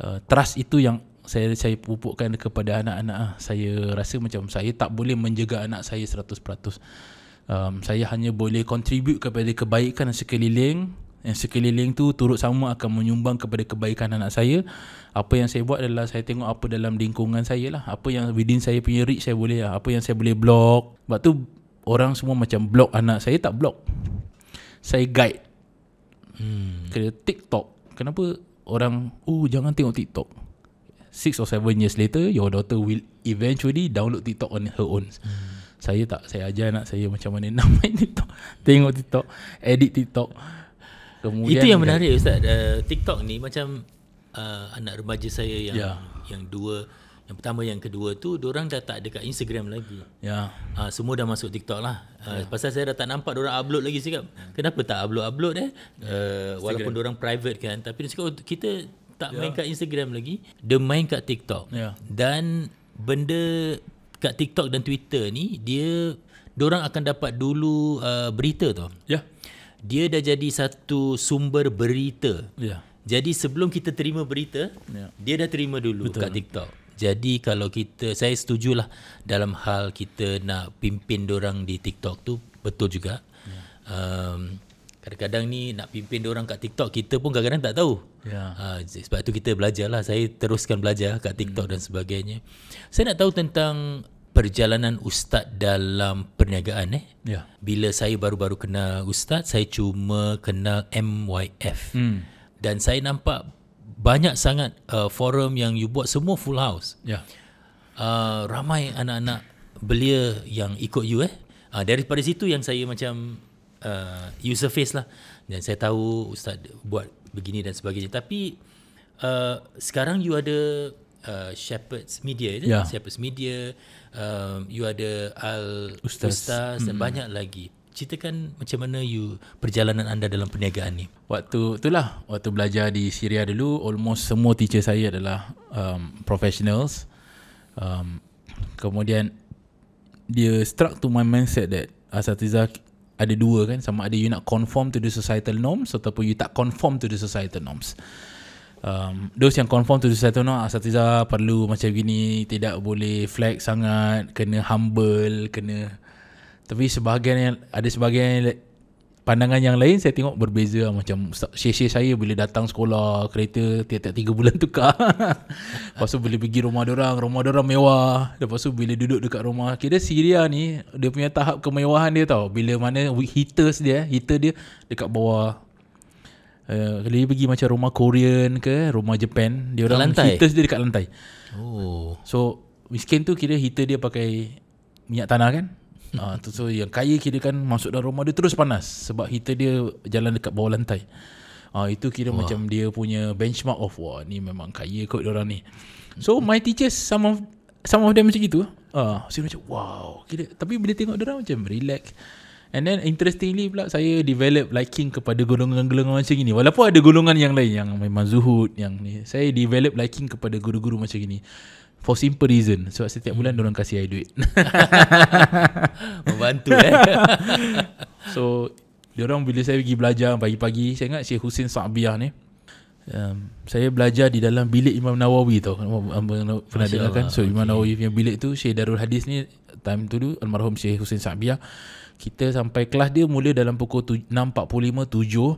uh, trust itu yang saya saya pupukkan kepada anak-anak ah. saya rasa macam saya tak boleh menjaga anak saya 100% um, saya hanya boleh contribute kepada kebaikan sekeliling yang sekeliling tu turut sama akan menyumbang kepada kebaikan anak saya apa yang saya buat adalah saya tengok apa dalam lingkungan saya lah apa yang within saya punya reach saya boleh lah apa yang saya boleh block sebab tu orang semua macam block anak saya tak block saya guide hmm. kena tiktok kenapa orang oh jangan tengok tiktok Six or seven years later Your daughter will eventually Download TikTok on her own hmm. Saya tak Saya ajar anak saya Macam mana nak main TikTok Tengok TikTok Edit TikTok Kemudian itu yang menarik ustaz uh, TikTok ni macam uh, anak remaja saya yang yeah. yang dua yang pertama yang kedua tu orang dah tak dekat Instagram lagi. Ya. Yeah. Uh, semua dah masuk TikTok lah. Uh, ah, yeah. Pasal saya dah tak nampak orang upload lagi cakap. Ya. Kenapa tak upload-upload eh? Uh, walaupun orang private kan tapi dia cakap oh, kita tak yeah. main kat Instagram lagi, dia main kat TikTok. Ya. Yeah. Dan benda kat TikTok dan Twitter ni dia orang akan dapat dulu uh, berita tu. Ya. Yeah dia dah jadi satu sumber berita. Yeah. Jadi sebelum kita terima berita, yeah. dia dah terima dulu Betul. kat TikTok. Jadi kalau kita, saya setujulah dalam hal kita nak pimpin orang di TikTok tu betul juga. Yeah. Um, kadang-kadang ni nak pimpin orang kat TikTok kita pun kadang-kadang tak tahu. Yeah. Ya. Uh, sebab tu kita belajar lah. Saya teruskan belajar kat TikTok mm. dan sebagainya. Saya nak tahu tentang perjalanan ustaz dalam perniagaan eh. Ya. Yeah. Bila saya baru-baru kenal ustaz, saya cuma kenal MYF. Hmm. Dan saya nampak banyak sangat uh, forum yang you buat semua full house. Ya. Yeah. Uh, ramai anak-anak belia yang ikut you eh. Uh, daripada situ yang saya macam uh, user face lah. Dan saya tahu ustaz buat begini dan sebagainya. Tapi uh, sekarang you ada uh, Shepherd's Media. Yeah. Shepherd's Media um, you ada al ustaz, ustaz dan mm. banyak lagi ceritakan macam mana you perjalanan anda dalam perniagaan ni waktu itulah waktu belajar di Syria dulu almost semua teacher saya adalah um, professionals um, kemudian dia struck to my mindset that asatiza ada dua kan sama ada you nak conform to the societal norms ataupun you tak conform to the societal norms um, those yang conform to the satu no asatiza perlu macam gini tidak boleh flex sangat kena humble kena tapi sebahagian yang ada sebahagian yang, pandangan yang lain saya tengok berbeza lah. macam sesi saya bila datang sekolah kereta tiap-tiap 3 bulan tukar lepas tu bila pergi rumah dia orang rumah dia orang mewah lepas tu bila duduk dekat rumah kira Syria ni dia punya tahap kemewahan dia tau bila mana heater dia heater dia dekat bawah uh, Lebih pergi macam rumah Korean ke Rumah Japan Dia orang lantai. heater dia dekat lantai oh. So Miskin tu kira heater dia pakai Minyak tanah kan uh, So yang kaya kira kan Masuk dalam rumah dia terus panas Sebab heater dia jalan dekat bawah lantai uh, Itu kira wah. macam dia punya benchmark of Wah ni memang kaya kot dia orang ni So my teachers some of Some of them macam gitu uh, So macam wow kira, Tapi bila tengok dia orang macam relax And then interestingly pula saya develop liking kepada golongan-golongan macam ini. Walaupun ada golongan yang lain yang memang zuhud yang ni. Saya develop liking kepada guru-guru macam ini. For simple reason Sebab setiap bulan hmm. kasih saya duit Membantu eh So Diorang bila saya pergi belajar Pagi-pagi Saya ingat Syekh Husin Sa'biah ni um, Saya belajar di dalam Bilik Imam Nawawi tau um, um, Pernah dengar kan So okay. Imam Nawawi punya bilik tu Syekh Darul Hadis ni Time tu dulu Almarhum Syekh Husin Sa'biah kita sampai kelas dia mula dalam pukul 6.45 7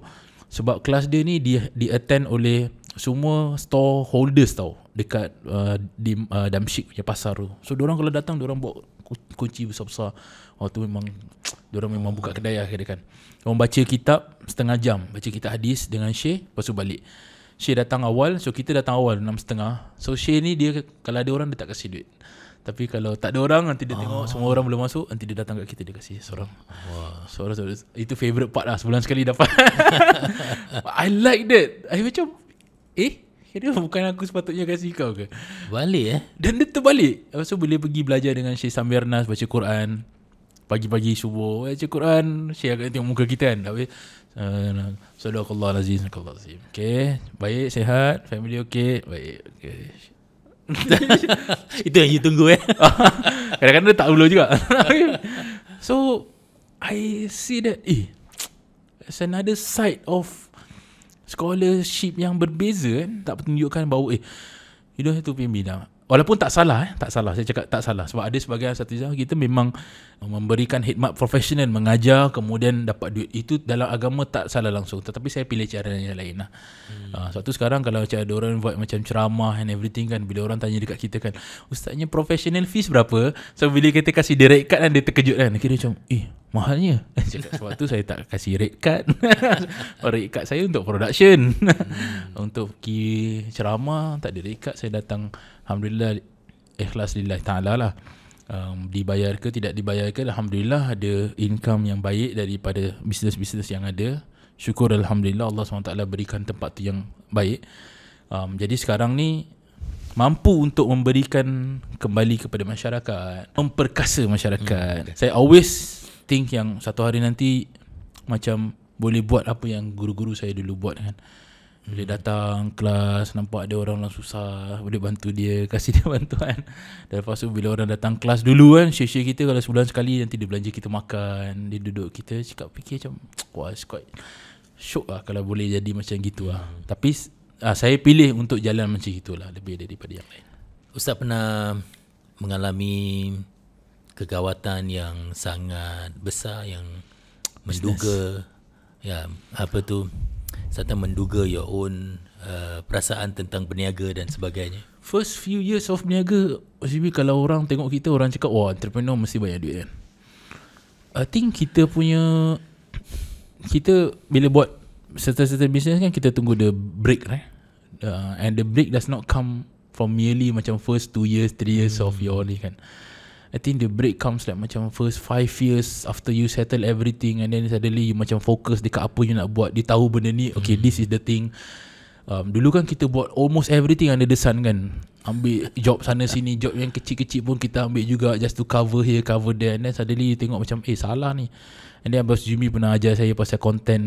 sebab kelas dia ni di di attend oleh semua store holders tau dekat uh, di uh, Damsyik punya pasar tu. So diorang kalau datang diorang buat kunci besar-besar. Waktu oh, memang diorang memang buka kedai lah kira kan. Diorang baca kitab setengah jam, baca kitab hadis dengan Syekh lepas tu balik. Syekh datang awal, so kita datang awal 6.30. So Syekh ni dia kalau ada orang dia tak kasi duit. Tapi kalau tak ada orang Nanti dia oh. tengok Semua ah. orang belum masuk Nanti dia datang kat kita Dia kasih seorang wow. Seorang, seorang. Itu favourite part lah Sebulan sekali dapat I like that I macam Eh Kira bukan aku sepatutnya kasih kau ke Balik eh Dan dia terbalik Lepas so, boleh pergi belajar dengan Syekh Samirnas Baca Quran Pagi-pagi subuh Baca Quran Syekh akan tengok muka kita kan Tapi Assalamualaikum warahmatullahi wabarakatuh Okay Baik, sehat Family okay Baik okay. Itu yang you tunggu eh Kadang-kadang dia tak ulo juga So I see that Eh It's another side of Scholarship yang berbeza eh. Tak petunjukkan bahawa Eh You don't have to pay me now Walaupun tak salah, eh? tak salah. Saya cakap tak salah. Sebab ada sebagai asatiza, kita memang memberikan khidmat profesional, mengajar, kemudian dapat duit. Itu dalam agama tak salah langsung. Tetapi saya pilih cara yang lain. Lah. Hmm. Uh, sebab tu sekarang kalau macam ada orang buat macam ceramah and everything kan, bila orang tanya dekat kita kan, ustaznya professional fees berapa? So bila kita kasih direct rate card kan, dia terkejut kan. Kira macam, eh mahalnya. Cakap, sebab tu saya tak kasih direct card. Direct card saya untuk production. hmm. untuk ki ceramah, tak direct rate card, saya datang Alhamdulillah ikhlas lillahi ta'ala lah um, Dibayar ke tidak dibayar ke Alhamdulillah ada income yang baik daripada bisnes-bisnes yang ada Syukur Alhamdulillah Allah SWT berikan tempat tu yang baik um, Jadi sekarang ni mampu untuk memberikan kembali kepada masyarakat Memperkasa masyarakat hmm, Saya always think yang satu hari nanti macam boleh buat apa yang guru-guru saya dulu buat kan Hmm. Dia datang kelas, nampak ada orang-orang susah, boleh bantu dia, kasih dia bantuan. Dan lepas tu bila orang datang kelas dulu kan, share kita kalau sebulan sekali nanti dia belanja kita makan, dia duduk kita cakap fikir macam, wah it's quite shock lah kalau boleh jadi macam gitulah. Hmm. Tapi ah, saya pilih untuk jalan macam gitulah, lebih daripada yang lain. Ustaz pernah mengalami kegawatan yang sangat besar yang menduga Business. ya apa tu serta menduga your own uh, perasaan tentang berniaga dan sebagainya? First few years of berniaga, maybe kalau orang tengok kita, orang cakap, wah, entrepreneur mesti banyak duit kan? I think kita punya, kita bila buat certain-certain business kan, kita tunggu the break, right? Uh, and the break does not come from merely macam first two years, three years hmm. of your ni kan. I think the break comes like macam first five years after you settle everything and then suddenly you macam fokus dekat apa you nak buat. Dia tahu benda ni, okay mm. this is the thing. Um, dulu kan kita buat almost everything under the sun kan. Ambil job sana sini, job yang kecil-kecil pun kita ambil juga just to cover here, cover there and then suddenly you tengok macam eh salah ni. And then Abang Jimmy pernah ajar saya pasal content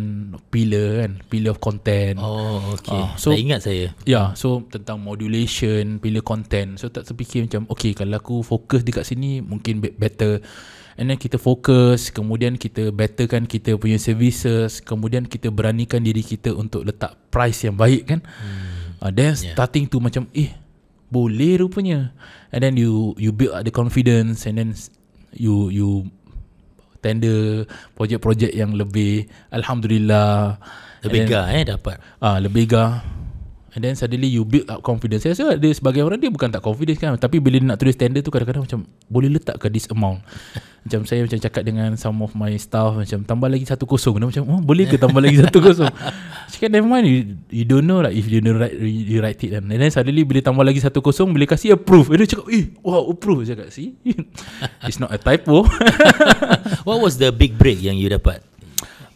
pillar kan Pillar of content Oh okay uh, so, Tak ingat saya Ya yeah, so tentang modulation Pillar content So tak terfikir macam Okay kalau aku fokus dekat sini Mungkin better And then kita fokus Kemudian kita betterkan kita punya services Kemudian kita beranikan diri kita Untuk letak price yang baik kan hmm. uh, Then yeah. starting tu macam Eh boleh rupanya And then you you build the confidence And then you you tender projek-projek yang lebih alhamdulillah lebih then, gah eh dapat ah uh, lebih gah and then suddenly you build up confidence saya rasa dia sebagai orang dia bukan tak confidence kan tapi bila dia nak tulis tender tu kadang-kadang macam boleh letak ke this amount macam saya macam cakap dengan some of my staff macam tambah lagi satu kosong. Dia macam, oh, boleh ke tambah lagi satu kosong? Cakap, never mind. You, you don't know lah if you know right you write it. And then suddenly bila tambah lagi satu kosong, bila kasih approve. And dia cakap, eh, wow, approve. je cakap, see? It's not a typo. What was the big break yang you dapat?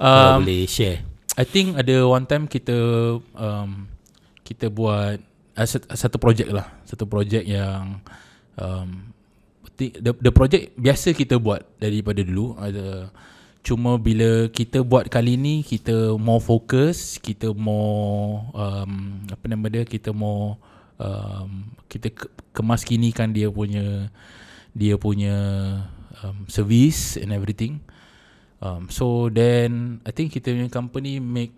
Um, boleh share. I think ada one time kita um, kita buat uh, satu projek lah. Satu projek yang um, think the the project biasa kita buat daripada dulu ada cuma bila kita buat kali ni kita more fokus kita more um, apa nama dia kita more um, kita kemaskinikan dia punya dia punya um, service and everything um, so then i think kita punya company make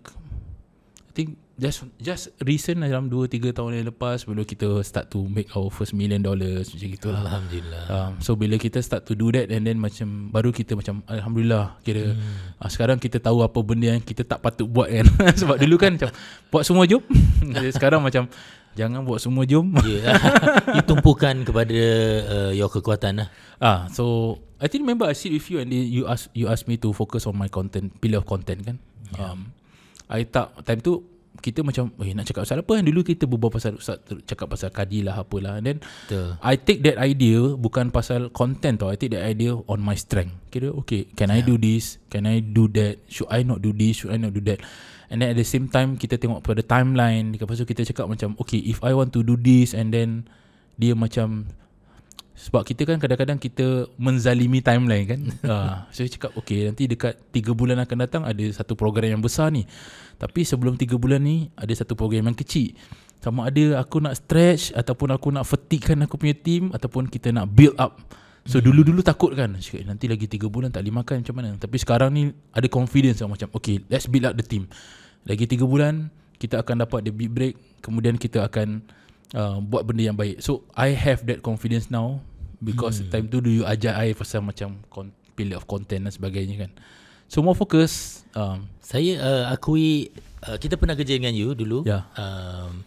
i think just just recent lah, dalam 2 3 tahun yang lepas bila kita start to make our first million dollars macam gitulah alhamdulillah um, so bila kita start to do that and then macam baru kita macam alhamdulillah kira hmm. uh, sekarang kita tahu apa benda yang kita tak patut buat kan sebab dulu kan macam buat semua jom sekarang macam jangan buat semua jom yeah. itu tumpukan kepada uh, your kekuatan lah. ah uh, so i think remember i sit with you and you ask you ask me to focus on my content pillar of content kan yeah. um i tak time tu kita macam eh nak cakap pasal apa kan dulu kita berbual pasal ustaz cakap pasal kadilah apalah and then Betul. I take that idea bukan pasal content tau I take that idea on my strength kira okay can yeah. I ya. do this can I do that should I not do this should I not do that and then at the same time kita tengok pada timeline lepas pasal kita cakap macam okay if I want to do this and then dia macam sebab kita kan kadang-kadang kita menzalimi timeline kan uh, so saya cakap okay nanti dekat 3 bulan akan datang ada satu program yang besar ni tapi sebelum 3 bulan ni Ada satu program yang kecil Sama ada aku nak stretch Ataupun aku nak fatigue aku punya team Ataupun kita nak build up So hmm. dulu-dulu takut kan Cakap nanti lagi 3 bulan tak boleh makan macam mana Tapi sekarang ni ada confidence lah macam Okay let's build up the team Lagi 3 bulan kita akan dapat the big break Kemudian kita akan uh, buat benda yang baik So I have that confidence now Because hmm. time tu dulu you ajar I pasal macam Pilih of content dan sebagainya kan So more focus um, Saya uh, akui uh, Kita pernah kerja dengan you dulu yeah. um,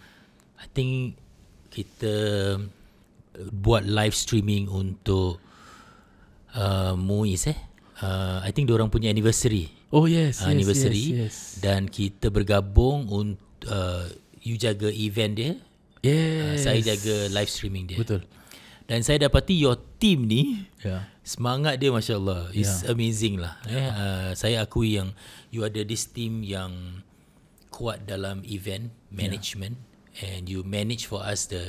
I think Kita uh, Buat live streaming untuk uh, Muiz eh uh, I think orang punya anniversary Oh yes, uh, anniversary yes, yes, yes. Dan kita bergabung untuk uh, You jaga event dia Yes. Uh, saya jaga live streaming dia. Betul. Dan saya dapati your team ni yeah semangat dia masya Allah It's yeah. amazing lah. Yeah. Eh. Uh, saya akui yang you ada this team yang kuat dalam event management yeah. and you manage for us the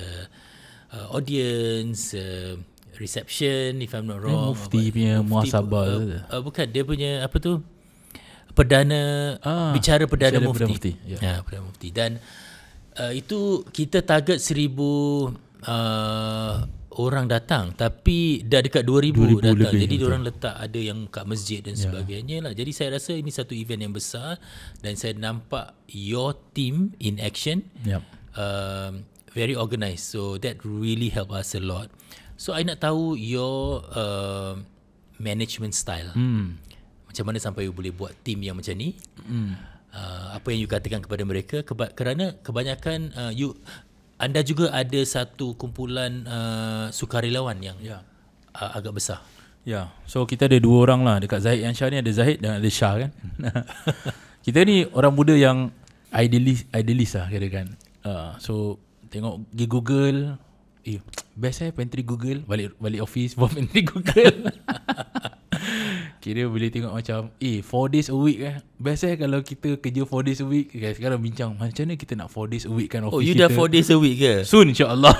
uh, audience uh, reception if I'm not eh, wrong. Yeah, mufti apa, punya muasabah. uh, uh, bukan dia punya apa tu perdana ah, bicara perdana mufti. Perdana mufti. yeah. yeah, ya, perdana mufti dan uh, itu kita target seribu. Uh, orang datang tapi dah dekat 2000, 2000 datang lebih jadi orang letak ada yang kat masjid dan yeah. sebagainya lah jadi saya rasa ini satu event yang besar dan saya nampak your team in action yep. uh, very organized so that really help us a lot so i nak tahu your uh, management style mm. macam mana sampai you boleh buat team yang macam ni mm. uh, apa yang you katakan kepada mereka Keba- kerana kebanyakan uh, you anda juga ada satu kumpulan uh, sukarelawan yang Yeah. Uh, agak besar. Ya. Yeah. So kita ada dua orang lah dekat Zahid yang Syah ni ada Zahid dan ada Syah kan. kita ni orang muda yang idealist idealist lah kira kan. Uh, so tengok di Google Eh, best eh pantry Google balik balik office buat pantry Google. Kira boleh tengok macam Eh 4 days a week eh Biasa eh kalau kita kerja 4 days a week okay, Sekarang bincang Macam mana kita nak 4 days a week kan Oh you kita? dah 4 days a week ke? Soon insyaAllah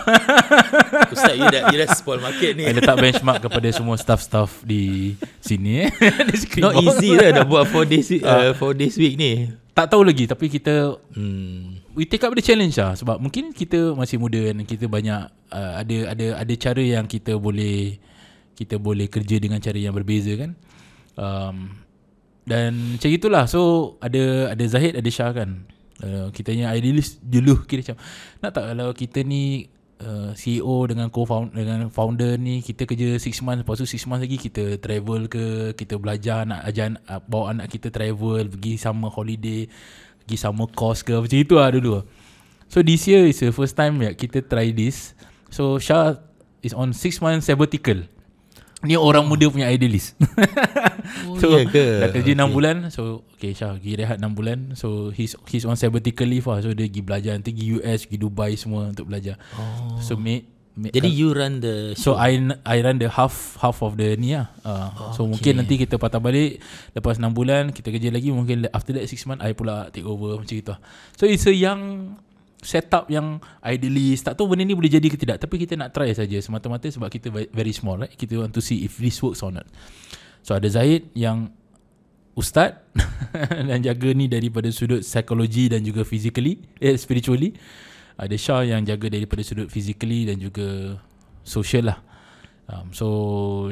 Ustaz you dah, you dah spoil market ni I letak benchmark kepada semua staff-staff di sini eh di Not easy lah dah buat 4 days, ah. uh, 4 days week ni Tak tahu lagi tapi kita hmm, We take up the challenge lah Sebab mungkin kita masih muda Dan kita banyak uh, ada, ada ada cara yang kita boleh Kita boleh kerja dengan cara yang berbeza kan um, Dan macam itulah So ada ada Zahid ada Syah kan uh, Kita ni idealist dulu Kita macam Nak tak kalau kita ni uh, CEO dengan co-founder dengan founder ni Kita kerja 6 months Lepas tu 6 months lagi kita travel ke Kita belajar nak ajar uh, Bawa anak kita travel Pergi sama holiday Pergi sama course ke Macam itu lah dulu So this year is the first time ya, Kita try this So Syah is on 6 months sabbatical Ni orang muda punya idealist oh, So yeah ya Dah kerja okay. 6 bulan So Okay Syah Pergi rehat 6 bulan So he's, he's on sabbatical leave lah So dia pergi belajar Nanti pergi US Pergi Dubai semua Untuk belajar oh. So mate, mate Jadi uh, you run the show. So I I run the half Half of the ni lah uh, okay. So mungkin nanti kita patah balik Lepas 6 bulan Kita kerja lagi Mungkin after that 6 month I pula take over Macam gitu lah So it's a young setup yang idealist tak tahu benda ni boleh jadi ke tidak tapi kita nak try saja semata-mata sebab kita very small right kita want to see if this works or not so ada Zaid yang ustaz dan jaga ni daripada sudut psikologi dan juga physically eh spiritually ada Shah yang jaga daripada sudut physically dan juga social lah um, so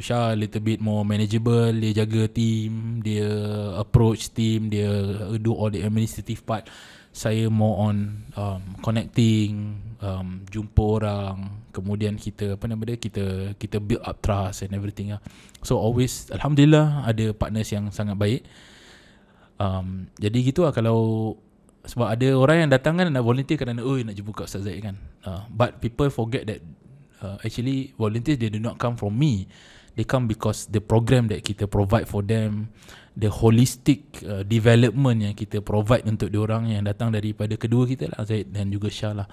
Shah little bit more manageable dia jaga team dia approach team dia do all the administrative part saya more on um, connecting um, jumpa orang kemudian kita apa nama dia kita kita build up trust and everything lah. so always alhamdulillah ada partners yang sangat baik um, jadi gitu lah kalau sebab ada orang yang datang kan nak volunteer kerana oi nak jumpa kat Ustaz Zaid kan uh, but people forget that uh, actually volunteers they do not come from me they come because the program that kita provide for them the holistic uh, development yang kita provide untuk orang yang datang daripada kedua kita lah Zaid dan juga Shah lah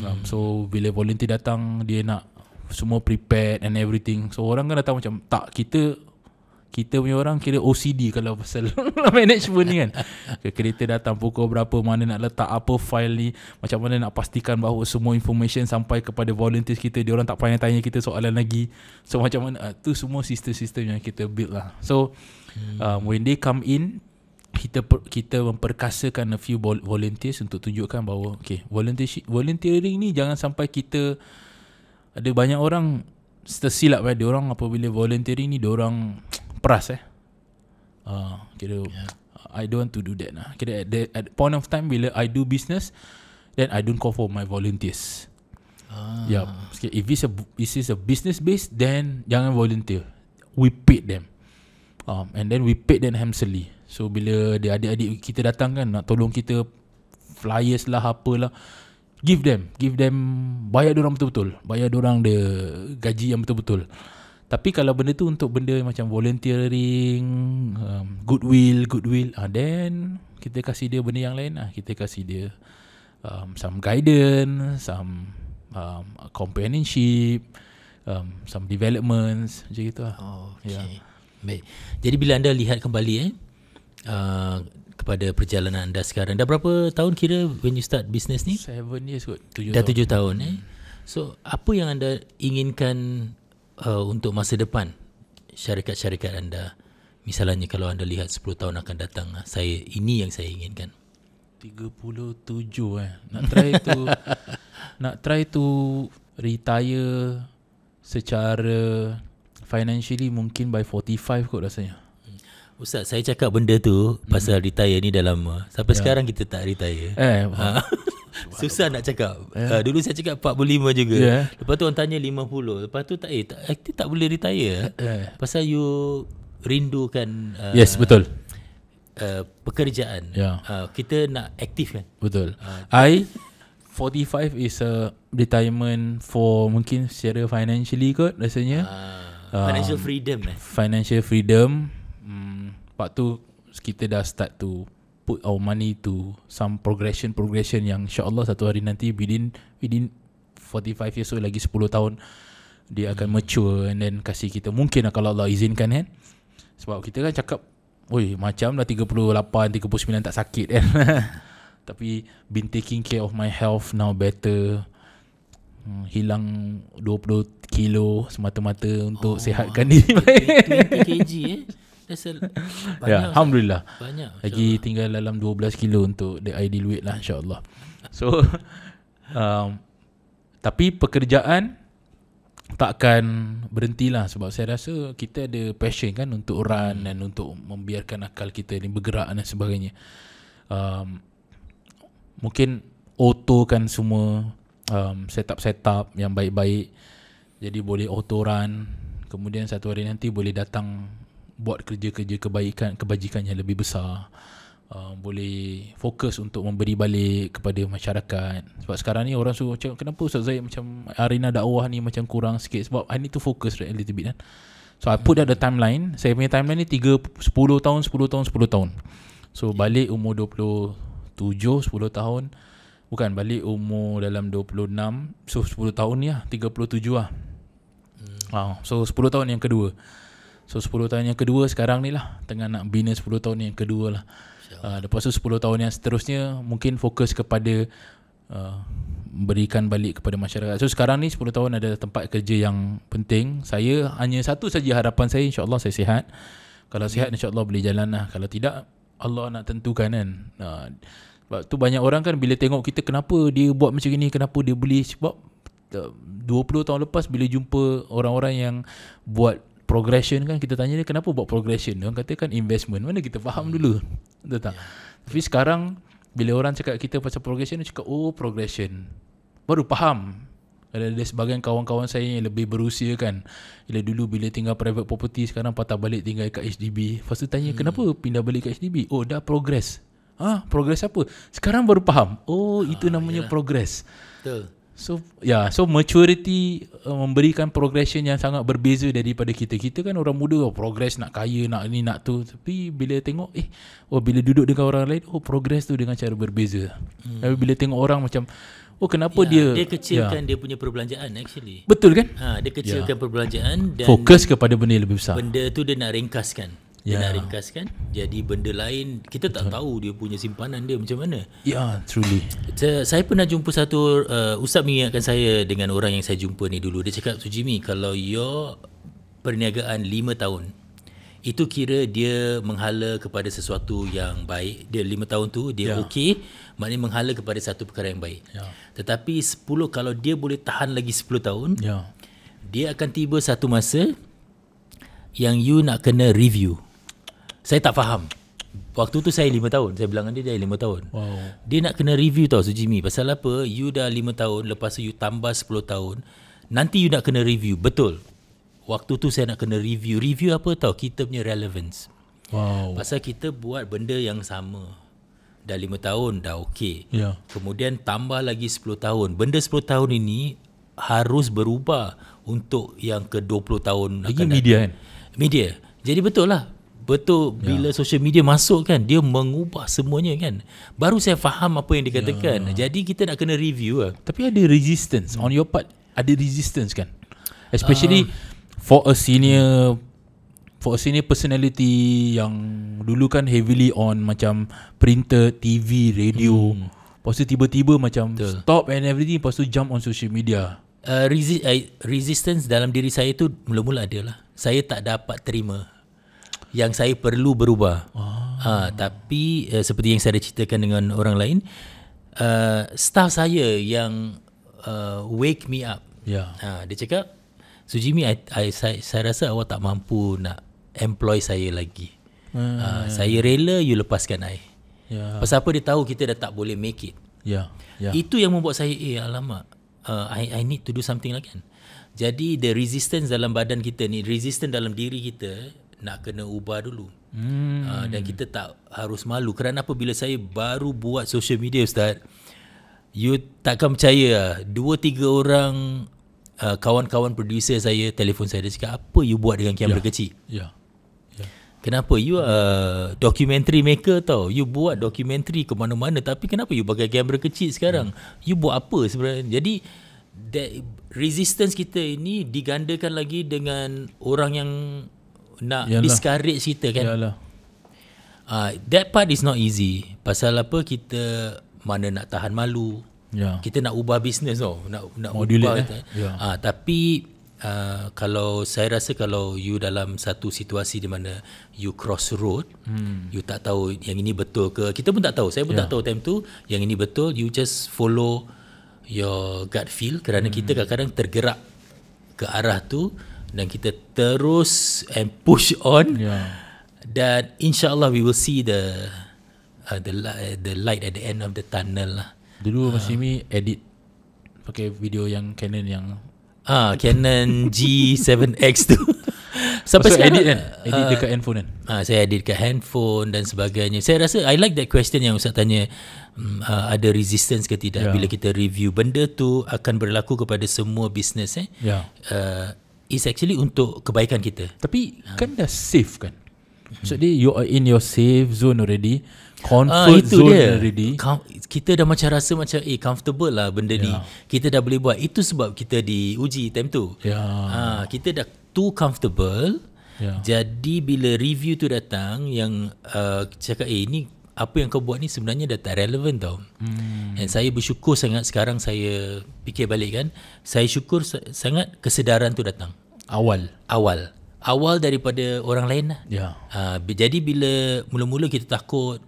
um, hmm. so bila volunteer datang dia nak semua prepared and everything so orang kan datang macam tak kita kita punya orang kira OCD kalau pasal management ni kan. Kereta datang pukul berapa, mana nak letak apa file ni, macam mana nak pastikan bahawa semua information sampai kepada volunteers kita, dia orang tak payah tanya kita soalan lagi. So macam mana uh, tu semua sistem-sistem yang kita build lah. So hmm. uh, when they come in kita per, kita memperkasakan a few volunteers untuk tunjukkan bahawa okay, volunteer volunteering ni jangan sampai kita ada banyak orang tersilap pada eh. dia orang apabila volunteering ni dia orang peras eh. Uh, kira yeah. Ya. I don't want to do that lah. Kira at the at point of time bila I do business, then I don't call for my volunteers. Ah. Yeah. if it's a if it's a business base, then jangan volunteer. We pay them. Um, and then we pay them handsomely. So bila dia adik-adik kita datang kan nak tolong kita flyers lah apa lah, give them give them bayar orang betul-betul bayar orang the gaji yang betul-betul tapi kalau benda tu untuk benda macam volunteering, um, goodwill, goodwill, uh, then kita kasih dia benda yang lain lah. Uh, kita kasih dia um, some guidance, some um, companionship, um, some developments, macam itu lah. Okay. Yeah. Baik. Jadi bila anda lihat kembali eh, uh, kepada perjalanan anda sekarang, dah berapa tahun kira when you start business ni? Seven years kot. Tujuh dah tahun. tujuh tahun eh. Hmm. So apa yang anda inginkan uh, untuk masa depan syarikat-syarikat anda? Misalnya kalau anda lihat 10 tahun akan datang, ah, saya ini yang saya inginkan. 37 eh. Nak try to nak try to retire secara financially mungkin by 45 kot rasanya. Ustaz saya cakap benda tu Pasal hmm. retire ni dah lama uh, Sampai ya. sekarang kita tak retire eh, ha. Susah nak cakap ya. uh, Dulu saya cakap 45 juga ya. Lepas tu orang tanya 50 Lepas tu tak, eh, tak, eh, tak boleh retire eh. eh. Pasal you rindukan uh, Yes betul Uh, pekerjaan yeah. uh, Kita nak aktif kan Betul uh, I 45 is a Retirement For mungkin Secara financially kot Rasanya uh, Financial um, freedom eh. Financial freedom Lepas tu kita dah start to put our money to some progression progression yang Allah satu hari nanti within within 45 years old lagi 10 tahun dia akan hmm. mature and then kasih kita mungkin lah kalau Allah izinkan kan sebab kita kan cakap oi macam dah 38 39 tak sakit kan tapi been taking care of my health now better hmm, hilang 20 kilo semata-mata untuk oh, sihatkan diri 20 kg eh That's a ya, banyak yeah, Alhamdulillah Banyak Lagi Allah. tinggal dalam 12 kilo Untuk the ideal weight lah InsyaAllah So um, Tapi pekerjaan Takkan berhenti lah Sebab saya rasa Kita ada passion kan Untuk run hmm. Dan untuk membiarkan akal kita ni Bergerak dan sebagainya um, Mungkin Auto kan semua um, Setup-setup Yang baik-baik Jadi boleh auto run Kemudian satu hari nanti Boleh datang buat kerja-kerja kebaikan kebajikan yang lebih besar uh, boleh fokus untuk memberi balik kepada masyarakat sebab sekarang ni orang suruh macam kenapa Ustaz Zaid macam arena dakwah ni macam kurang sikit sebab I need to focus right, a little bit kan so I put ada timeline saya punya timeline ni 3, 10 tahun 10 tahun 10 tahun so balik umur 27 10 tahun bukan balik umur dalam 26 so 10 tahun ni lah 37 lah Wow. Hmm. Ah, so 10 tahun yang kedua So 10 tahun yang kedua sekarang ni lah Tengah nak bina 10 tahun yang kedua lah uh, Lepas tu 10 tahun yang seterusnya Mungkin fokus kepada uh, Berikan balik kepada masyarakat So sekarang ni 10 tahun ada tempat kerja yang penting Saya hanya satu saja harapan saya InsyaAllah saya sihat Kalau sihat insyaAllah boleh jalan lah Kalau tidak Allah nak tentukan kan uh, Sebab tu banyak orang kan Bila tengok kita kenapa dia buat macam ni Kenapa dia beli Sebab 20 tahun lepas bila jumpa orang-orang yang buat progression kan kita tanya dia kenapa buat progression dia orang kata kan investment mana kita faham hmm. dulu betul tak yeah. tapi sekarang bila orang cakap kita pasal progression dia cakap oh progression baru faham ada, ada sebagian kawan-kawan saya yang lebih berusia kan Bila dulu bila tinggal private property Sekarang patah balik tinggal kat HDB Lepas tanya hmm. kenapa pindah balik kat HDB Oh dah progress Ah, ha, progress apa? Sekarang baru faham. Oh, itu ah, namanya yeah. progress. So ya, yeah, so maturity uh, memberikan progression yang sangat berbeza daripada kita. Kita kan orang muda oh, progress nak kaya, nak ni, nak tu. Tapi bila tengok eh oh bila duduk dengan orang lain oh progress tu dengan cara berbeza. Hmm. Tapi bila tengok orang macam oh kenapa yeah, dia dia kecilkan yeah. dia punya perbelanjaan actually. Betul kan? Ha, dia kecilkan yeah. perbelanjaan dan fokus kepada benda yang lebih besar. Benda tu dia nak ringkaskan yeah. Ya. nak ringkas kan jadi benda lain kita tak tahu dia punya simpanan dia macam mana ya yeah, truly saya, saya pernah jumpa satu uh, ustaz mengingatkan saya dengan orang yang saya jumpa ni dulu dia cakap tu Jimmy kalau your perniagaan 5 tahun itu kira dia menghala kepada sesuatu yang baik dia 5 tahun tu dia yeah. okey maknanya menghala kepada satu perkara yang baik yeah. tetapi 10 kalau dia boleh tahan lagi 10 tahun yeah. dia akan tiba satu masa yang you nak kena review saya tak faham Waktu tu saya lima tahun Saya bilang dia Dia 5 tahun wow. Dia nak kena review tau So Jimmy Pasal apa You dah lima tahun Lepas tu you tambah sepuluh tahun Nanti you nak kena review Betul Waktu tu saya nak kena review Review apa tau Kita punya relevance wow. Pasal kita buat benda yang sama Dah lima tahun Dah okay yeah. Kemudian tambah lagi sepuluh tahun Benda sepuluh tahun ini Harus berubah Untuk yang ke puluh tahun Lagi media kan Media jadi betul lah betul ya. bila social media masuk kan dia mengubah semuanya kan baru saya faham apa yang dikatakan ya. jadi kita nak kena review lah. tapi ada resistance on your part ada resistance kan especially uh, for a senior for a senior personality yang dulu kan heavily on macam printer TV radio hmm. lepas tu tiba-tiba macam betul. stop and everything lepas tu jump on social media Uh, resi- uh, resistance dalam diri saya tu mula-mula adalah saya tak dapat terima yang saya perlu berubah. Oh. Ha, tapi uh, seperti yang saya ada ceritakan dengan orang lain, uh, staff saya yang uh, wake me up. Yeah. Ya. Ha, dia cakap, "Sujimi, I, I, saya, saya rasa awak tak mampu nak employ saya lagi. Ah, hmm. Ha, saya rela you lepaskan saya." Ya. Yeah. Pasal apa dia tahu kita dah tak boleh make it. Yeah. Yeah. Itu yang membuat saya, "Eh, alamak. Uh, I I need to do something lagi." Kan? Jadi the resistance dalam badan kita ni, resistance dalam diri kita nak kena ubah dulu hmm. uh, dan kita tak harus malu kerana apa bila saya baru buat social media ustaz you takkan percaya ah, dua tiga orang uh, kawan-kawan producer saya telefon saya dia cakap apa you buat dengan kamera yeah. kecil ya yeah. Kenapa you uh, documentary maker tau You buat documentary ke mana-mana Tapi kenapa you pakai kamera kecil sekarang hmm. You buat apa sebenarnya Jadi resistance kita ini digandakan lagi dengan orang yang nak Yalah. discourage kita kan. Uh, that part is not easy. Pasal apa kita mana nak tahan malu. Yeah. Kita nak ubah bisnes tau. Nak nak Modulate ubah. Eh. Yeah. Ya. Uh, tapi uh, kalau saya rasa kalau you dalam satu situasi di mana you crossroad, hmm. you tak tahu yang ini betul ke. Kita pun tak tahu. Saya pun yeah. tak tahu time tu yang ini betul. You just follow your gut feel kerana hmm. kita kadang-kadang tergerak ke arah tu dan kita terus and push on ya. dan yeah. insyaallah we will see the uh, the uh, the light at the end of the tunnel lah dulu uh, masih ni edit pakai video yang Canon yang ah uh, Canon G7X tu Sampai Maksud edit lah. kan edit ah. dekat handphone kan uh, saya edit dekat handphone dan sebagainya saya rasa i like that question yang ustaz tanya mm, uh, ada resistance ke tidak yeah. bila kita review benda tu akan berlaku kepada semua bisnes eh yeah. Uh, is actually untuk kebaikan kita. Tapi ha. kan dah safe kan? Maksudnya hmm. you are in your safe zone already. Comfort uh, itu zone dia. already. Com- kita dah macam rasa macam eh comfortable lah benda yeah. ni. Ya. Kita dah boleh buat. Itu sebab kita diuji time tu. Yeah. Ha, kita dah too comfortable. Yeah. Jadi bila review tu datang yang uh, cakap eh ni apa yang kau buat ni sebenarnya dah tak relevan tau. Hmm. And saya bersyukur sangat sekarang saya fikir balik kan, saya syukur sangat kesedaran tu datang. Awal. Awal. Awal daripada orang lain lah. Ya. Yeah. Uh, jadi bila mula-mula kita takut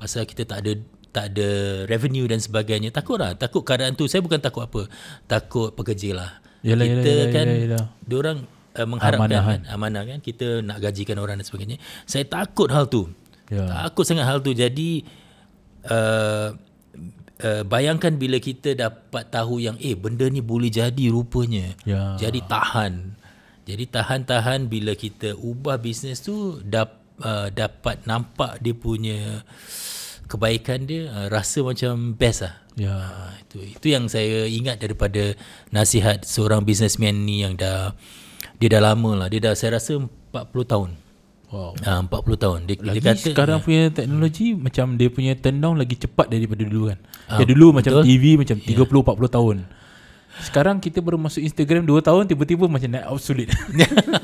pasal kita tak ada tak ada revenue dan sebagainya, takut lah. Takut keadaan tu, saya bukan takut apa. Takut pekerja lah. Yalah, kita yalah, kan, yalah, yalah. diorang uh, mengharapkan amanah kan, eh. amanah kan, kita nak gajikan orang dan sebagainya. Saya takut hal tu. Yeah. Takut sangat hal tu. Jadi uh, uh, bayangkan bila kita dapat tahu yang eh benda ni boleh jadi rupanya. Yeah. Jadi tahan. Jadi tahan-tahan bila kita ubah bisnes tu dap, uh, dapat nampak dia punya kebaikan dia uh, rasa macam best lah. Ya, ah, itu itu yang saya ingat daripada nasihat seorang businessman ni yang dah dia dah lama lah. Dia dah saya rasa 40 tahun. Wow. Ah, uh, 40 tahun. Dia, lagi dia kata sekarang punya teknologi hmm. macam dia punya turn down lagi cepat daripada dulu kan. Uh, ya dulu betul. macam TV macam yeah. 30 40 tahun. Sekarang kita baru masuk Instagram 2 tahun tiba-tiba macam naik obsolete.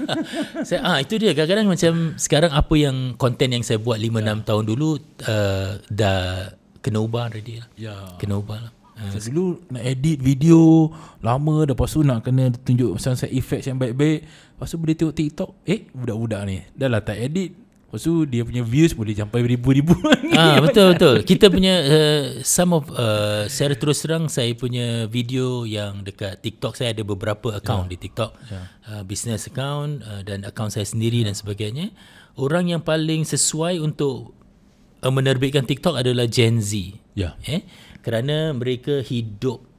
saya ah itu dia kadang-kadang macam sekarang apa yang content yang saya buat 5 yeah. tahun dulu uh, dah kena ubah dah dia. Ya. Yeah. Kena ubah lah. Uh, dulu nak edit video lama lepas tu nak kena tunjuk sound effects yang baik-baik Lepas tu bila tengok TikTok Eh budak-budak ni Dah lah tak edit Lepas tu dia punya views Boleh sampai ribu-ribu ah, Betul-betul Kita punya uh, Some of uh, Secara terus terang Saya punya video Yang dekat TikTok Saya ada beberapa account yeah. Di TikTok yeah. Ya. uh, Business account uh, Dan account saya sendiri yeah. Dan sebagainya Orang yang paling sesuai Untuk uh, Menerbitkan TikTok Adalah Gen Z Ya yeah. eh? Kerana mereka hidup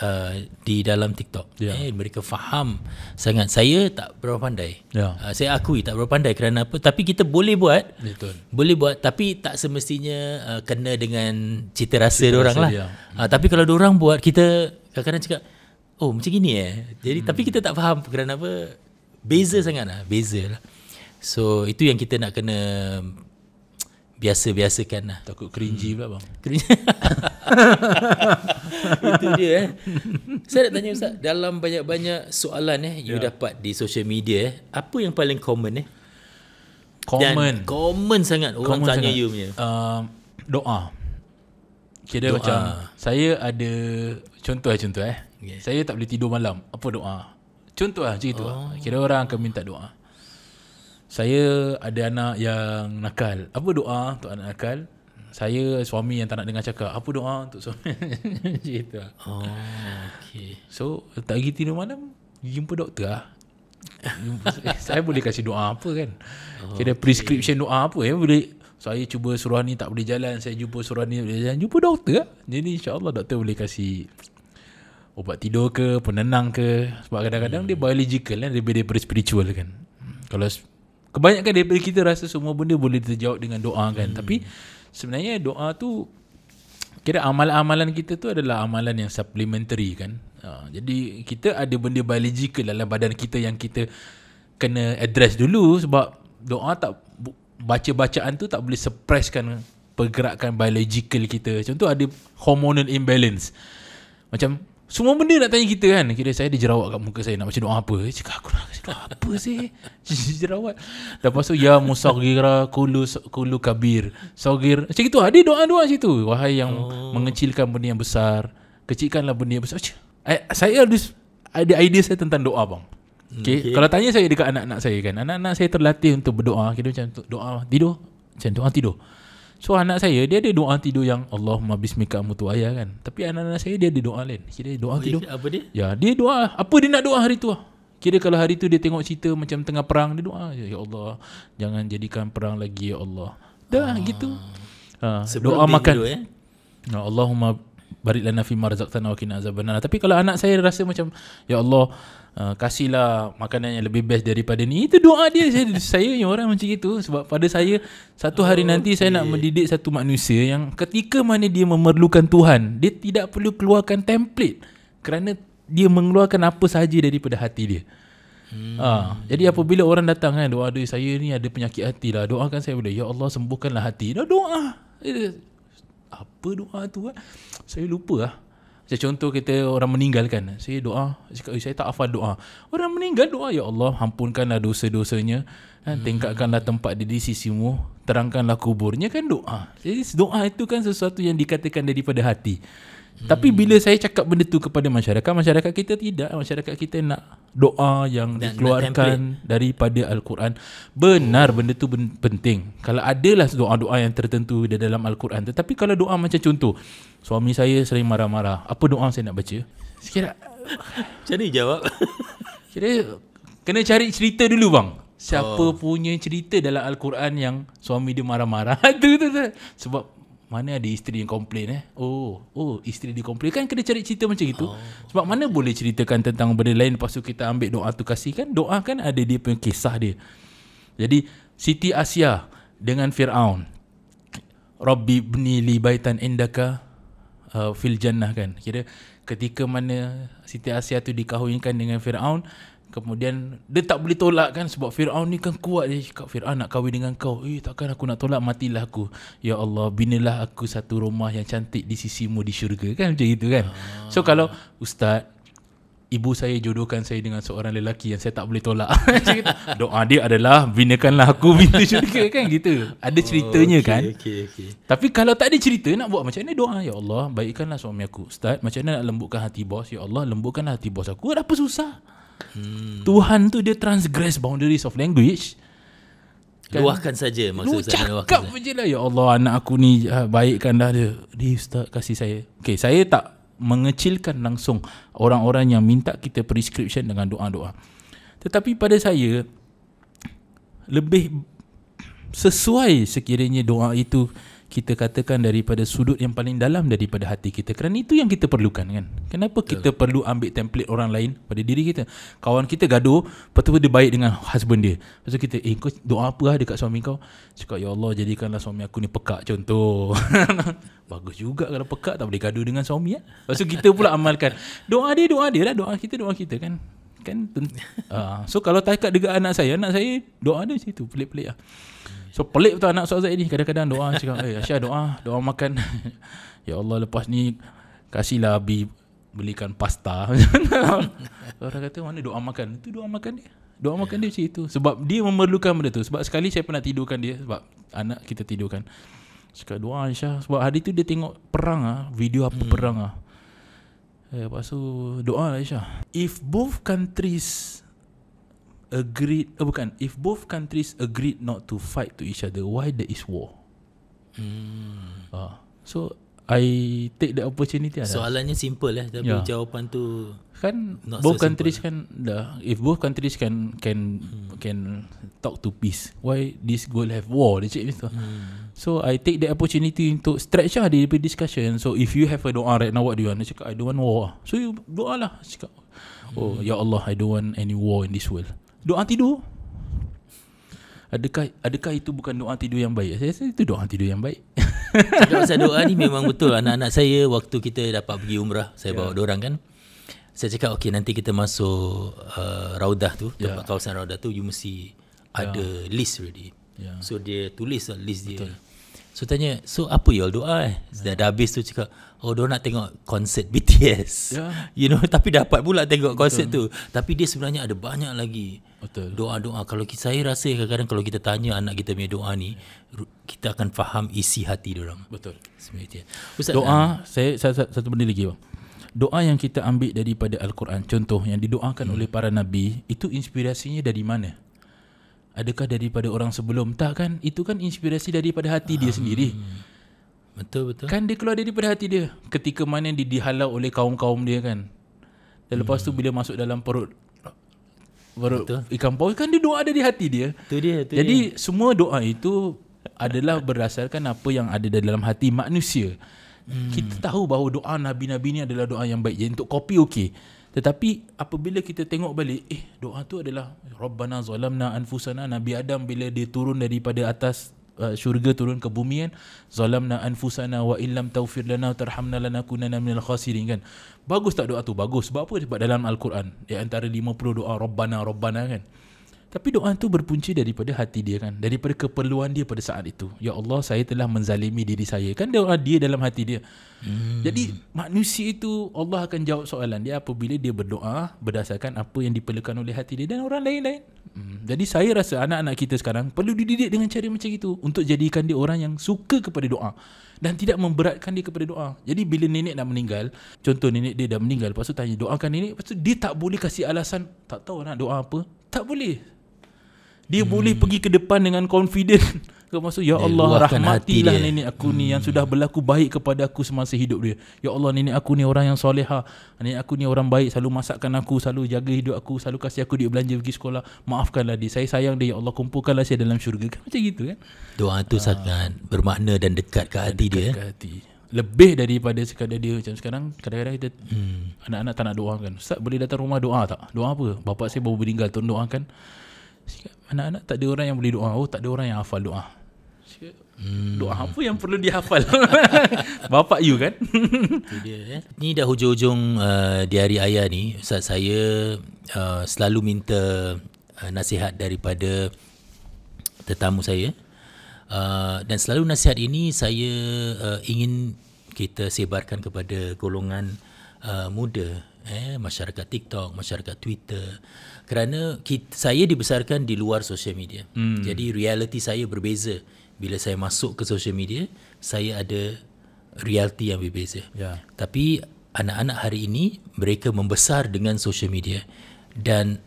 uh, di dalam TikTok. Yeah. Eh, mereka faham sangat. Saya tak berapa pandai. Yeah. Uh, saya akui tak berapa pandai kerana apa? Tapi kita boleh buat. Betul. Boleh buat tapi tak semestinya uh, kena dengan cita rasa lah. dia oranglah. Uh, tapi kalau dia orang buat kita kadang-kadang cakap oh macam gini eh. Jadi hmm. tapi kita tak faham kerana apa? Beza sangatlah, lah So itu yang kita nak kena biasa-biasakan lah takut cringy hmm. pula bang cringy itu dia eh saya nak tanya ustaz dalam banyak-banyak soalan eh you yeah. dapat di social media eh apa yang paling common eh common Dan common sangat orang common tanya sangat. you punya uh, doa kira doa. macam saya ada contoh eh contoh eh yeah. saya tak boleh tidur malam apa doa contoh lah cerita oh. lah. kira orang akan minta doa saya ada anak yang nakal. Apa doa untuk anak nakal? Saya suami yang tak nak dengar cakap. Apa doa untuk suami? Macam itu Oh, okay. So, tak pergi tidur malam, jumpa doktor lah. saya boleh kasih doa apa kan Kira oh, okay. prescription doa apa ya boleh saya cuba surah ni tak boleh jalan saya jumpa surah ni tak boleh jalan jumpa doktor lah. jadi insyaallah doktor boleh kasih obat tidur ke penenang ke sebab kadang-kadang hmm. dia biological kan lebih daripada spiritual kan kalau Kebanyakan daripada kita rasa semua benda boleh terjawab dengan doa kan. Hmm. Tapi sebenarnya doa tu kira amalan-amalan kita tu adalah amalan yang supplementary kan. Uh, jadi kita ada benda biological dalam badan kita yang kita kena address dulu sebab doa tak baca-bacaan tu tak boleh suppresskan pergerakan biological kita. Contoh ada hormonal imbalance. Macam semua benda nak tanya kita kan Kira saya ada jerawat kat muka saya Nak macam doa apa Saya cakap aku nak kasi doa apa sih Jerawat Lepas tu Ya musagira kulu, kulu kabir Sogir Macam itu ada doa-doa macam itu Wahai yang oh. mengecilkan benda yang besar Kecilkanlah benda yang besar Macam I, Saya ada ada idea saya tentang doa bang okay. okay. Kalau tanya saya dekat anak-anak saya kan Anak-anak saya terlatih untuk berdoa Kita macam doa tidur Macam doa tidur So anak saya dia ada doa tidur yang Allahumma bismika mutu ayah kan. Tapi anak-anak saya dia ada doa lain. Kira dia doa oh, tidur. Apa dia? Ya, dia doa. Apa dia nak doa hari tu? Kira kalau hari tu dia tengok cerita macam tengah perang dia doa ya Allah jangan jadikan perang lagi ya Allah. Dah ah. gitu. Ha, doa makan. Hidup, eh? Ya Allahumma barik lana fi marzaqtana wa qina Tapi kalau anak saya rasa macam ya Allah Ah, kasihlah makanan yang lebih best daripada ni. Itu doa dia. saya saya yang orang macam itu sebab pada saya satu hari okay. nanti saya nak mendidik satu manusia yang ketika mana dia memerlukan Tuhan, dia tidak perlu keluarkan template kerana dia mengeluarkan apa sahaja daripada hati dia. Hmm. Ha, jadi apabila orang datang kan doa dia saya ni ada penyakit hati lah doakan saya boleh ya Allah sembuhkanlah hati dah doa apa doa tu kan saya lupa lah macam contoh kita orang meninggalkan kan. Saya doa. Cakap, saya tak hafal doa. Orang meninggal doa. Ya Allah, hampunkanlah dosa-dosanya. Kan, hmm. Tingkatkanlah tempat dia di sisimu. Terangkanlah kuburnya kan doa. Jadi doa itu kan sesuatu yang dikatakan daripada hati. Tapi bila saya cakap benda tu kepada masyarakat, masyarakat kita tidak, masyarakat kita nak doa yang nak, dikeluarkan daripada Al-Quran. Benar oh. benda tu ben- penting. Kalau adalah doa-doa yang tertentu di dalam Al-Quran, tetapi kalau doa macam contoh, suami saya sering marah-marah, apa doa saya nak baca? Sekira cari jawab. Kira kena cari cerita dulu bang. Siapa oh. punya cerita dalam Al-Quran yang suami dia marah-marah? tu, tu, tu. Sebab mana ada isteri yang komplain eh oh oh isteri di komplain kan kena cari cerita macam itu oh. sebab mana boleh ceritakan tentang benda lain lepas tu kita ambil doa tu kasih kan doa kan ada dia punya kisah dia jadi Siti Asia dengan Fir'aun Rabbi bni li baitan indaka uh, fil jannah kan kira ketika mana Siti Asia tu dikahwinkan dengan Fir'aun Kemudian dia tak boleh tolak kan sebab Fir'aun ni kan kuat dia cakap Fir'aun nak kahwin dengan kau. Eh takkan aku nak tolak matilah aku. Ya Allah binalah aku satu rumah yang cantik di sisimu di syurga kan macam itu kan. Ah. So kalau ustaz Ibu saya jodohkan saya dengan seorang lelaki yang saya tak boleh tolak. Doa dia adalah binakanlah aku pintu syurga kan gitu. Ada ceritanya oh, okay, kan. Okay, okay. Tapi kalau tak ada cerita nak buat macam ni doa? Ya Allah baikkanlah suami aku. Ustaz macam mana nak lembutkan hati bos? Ya Allah lembutkanlah hati bos aku. apa susah? Hmm. Tuhan tu dia transgress boundaries of language. Kan? Luahkan saja maksud Lu saya. Cakap je lah. Ya Allah anak aku ni ah, baikkan dah dia. Dia ustaz kasih saya. Okay saya tak mengecilkan langsung orang-orang yang minta kita prescription dengan doa-doa. Tetapi pada saya lebih sesuai sekiranya doa itu kita katakan daripada sudut yang paling dalam daripada hati kita kerana itu yang kita perlukan kan kenapa Betul. kita perlu ambil template orang lain pada diri kita kawan kita gaduh lepas tu dia baik dengan husband dia lepas kita eh kau doa apa lah dekat suami kau cakap ya Allah jadikanlah suami aku ni pekak contoh bagus juga kalau pekak tak boleh gaduh dengan suami ya lepas kita pula amalkan doa dia doa dia lah doa kita doa kita kan kan uh, so kalau tak dekat anak saya anak saya doa dia situ pelik-pelik lah So pelik betul anak Ustaz Zaid ni Kadang-kadang doa cakap Eh Asyar doa Doa makan Ya Allah lepas ni Kasihlah Abi Belikan pasta Orang kata mana doa makan Itu doa makan dia Doa makan yeah. dia macam itu Sebab dia memerlukan benda tu Sebab sekali saya pernah tidurkan dia Sebab anak kita tidurkan Cakap doa Aisyah Sebab hari tu dia tengok perang ah Video apa hmm. perang ah Eh, lepas tu doa lah Aisyah If both countries agreed oh eh, bukan if both countries agreed not to fight to each other why there is war hmm. uh, so i take the opportunity lah soalannya simple lah tapi yeah. jawapan tu kan both so countries simple. Lah. kan dah if both countries can can hmm. can talk to peace why this goal have war dia cakap gitu hmm. So I take the opportunity Untuk stretch lah Dari discussion So if you have a doa right now What do you want Dia cakap I don't want war So you doa lah Cakap Oh mm. ya Allah I don't want any war in this world doa tidur. Adakah adakah itu bukan doa tidur yang baik? Saya rasa itu doa tidur yang baik. Saya doa ni memang betul anak-anak saya waktu kita dapat pergi umrah, saya yeah. bawa dua orang kan. Saya cakap okey nanti kita masuk uh, raudah tu, yeah. Ya. dapat kawasan raudah tu you mesti yeah. ada list ready. Yeah. So dia tulis lah list betul. dia. So tanya So apa you all doa eh yeah. dah, dah habis tu cakap Oh dia nak tengok Konsert BTS yeah. You know Tapi dapat pula tengok konsert Betul. tu Tapi dia sebenarnya ada banyak lagi Doa-doa Kalau kita, saya rasa kadang-kadang Kalau kita tanya anak kita punya doa ni yeah. Kita akan faham isi hati dia Betul Sebenarnya ya. Ustaz, Doa uh, saya, saya, saya satu benda lagi bang Doa yang kita ambil daripada Al-Quran Contoh yang didoakan hmm. oleh para Nabi Itu inspirasinya dari mana? Adakah daripada orang sebelum? Tak kan? Itu kan inspirasi daripada hati um, dia sendiri. Hmm. Betul betul. Kan dia keluar daripada hati dia. Ketika mana dia dihalau oleh kaum-kaum dia kan. Dan lepas hmm. tu bila masuk dalam perut perut betul. ikan paus kan dia doa ada di hati dia. Itu dia, itu Jadi dia. semua doa itu adalah berdasarkan apa yang ada dalam hati manusia. Hmm. Kita tahu bahawa doa nabi-nabi ni adalah doa yang baik. Jadi untuk kopi okey. Tetapi apabila kita tengok balik, eh doa tu adalah Rabbana zalamna anfusana Nabi Adam bila dia turun daripada atas uh, syurga turun ke bumi kan zalamna anfusana wa illam tawfir lana tarhamna lanakunanna minal khasirin kan. Bagus tak doa tu? Bagus. Sebab apa? Sebab dalam al-Quran, di antara 50 doa Rabbana Rabbana kan. Tapi doa tu berpunca daripada hati dia kan. Daripada keperluan dia pada saat itu. Ya Allah saya telah menzalimi diri saya. Kan doa dia dalam hati dia. Hmm. Jadi manusia itu Allah akan jawab soalan dia apabila dia berdoa berdasarkan apa yang diperlukan oleh hati dia dan orang lain-lain. Hmm. Jadi saya rasa anak-anak kita sekarang perlu dididik dengan cara macam itu. Untuk jadikan dia orang yang suka kepada doa. Dan tidak memberatkan dia kepada doa. Jadi bila nenek nak meninggal. Contoh nenek dia dah meninggal. Lepas tu tanya doakan nenek. Lepas tu dia tak boleh kasih alasan. Tak tahu nak doa apa. Tak boleh. Dia hmm. boleh pergi ke depan dengan confident Maksud, ya Allah rahmatilah nenek aku hmm. ni yang hmm. sudah berlaku baik kepada aku semasa hidup dia. Ya Allah nenek aku ni orang yang soleha. Nenek aku ni orang baik selalu masakkan aku, selalu jaga hidup aku, selalu kasih aku duit belanja pergi sekolah. Maafkanlah dia. Saya sayang dia. Ya Allah kumpulkanlah saya dalam syurga. Kan macam gitu kan? Doa tu Aa, ah. sangat bermakna dan dekat ke hati dekat dia. Eh. Ke hati. Lebih daripada sekadar dia macam sekarang kadang-kadang kita hmm. anak-anak tak nak doakan. Ustaz boleh datang rumah doa tak? Doa apa? Bapa saya baru meninggal tolong doakan anak-anak tak ada orang yang boleh doa oh tak ada orang yang hafal doa hmm. doa apa yang perlu dihafal bapak you kan dia, eh. ni dah hujung-hujung uh, di hari ayah ni Ustaz saya uh, selalu minta uh, nasihat daripada tetamu saya uh, dan selalu nasihat ini saya uh, ingin kita sebarkan kepada golongan uh, muda eh masyarakat TikTok masyarakat Twitter kerana kita, saya dibesarkan di luar sosial media. Hmm. Jadi reality saya berbeza. Bila saya masuk ke sosial media, saya ada reality yang berbeza. Ya. Tapi anak-anak hari ini mereka membesar dengan sosial media dan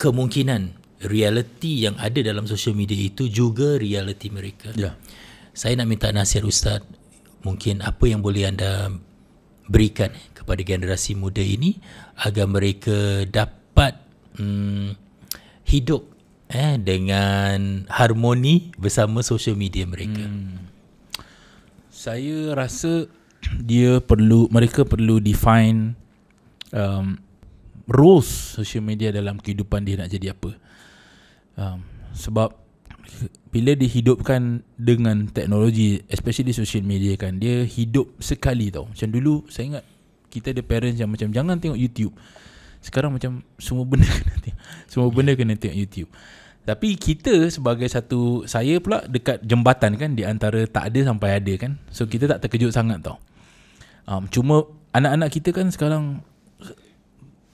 kemungkinan reality yang ada dalam sosial media itu juga reality mereka. Ya. Saya nak minta nasihat ustaz. Mungkin apa yang boleh anda berikan kepada generasi muda ini agar mereka dapat mm, hidup eh dengan harmoni bersama social media mereka. Hmm. Saya rasa dia perlu mereka perlu define um roles social media dalam kehidupan dia nak jadi apa. Um sebab bila dihidupkan dengan teknologi especially social media kan dia hidup sekali tau. Macam dulu saya ingat kita ada parents yang macam jangan tengok YouTube. Sekarang macam semua benda kena tengok. Semua benda kena tengok YouTube. Tapi kita sebagai satu saya pula dekat jambatan kan di antara tak ada sampai ada kan. So kita tak terkejut sangat tau. Um, cuma anak-anak kita kan sekarang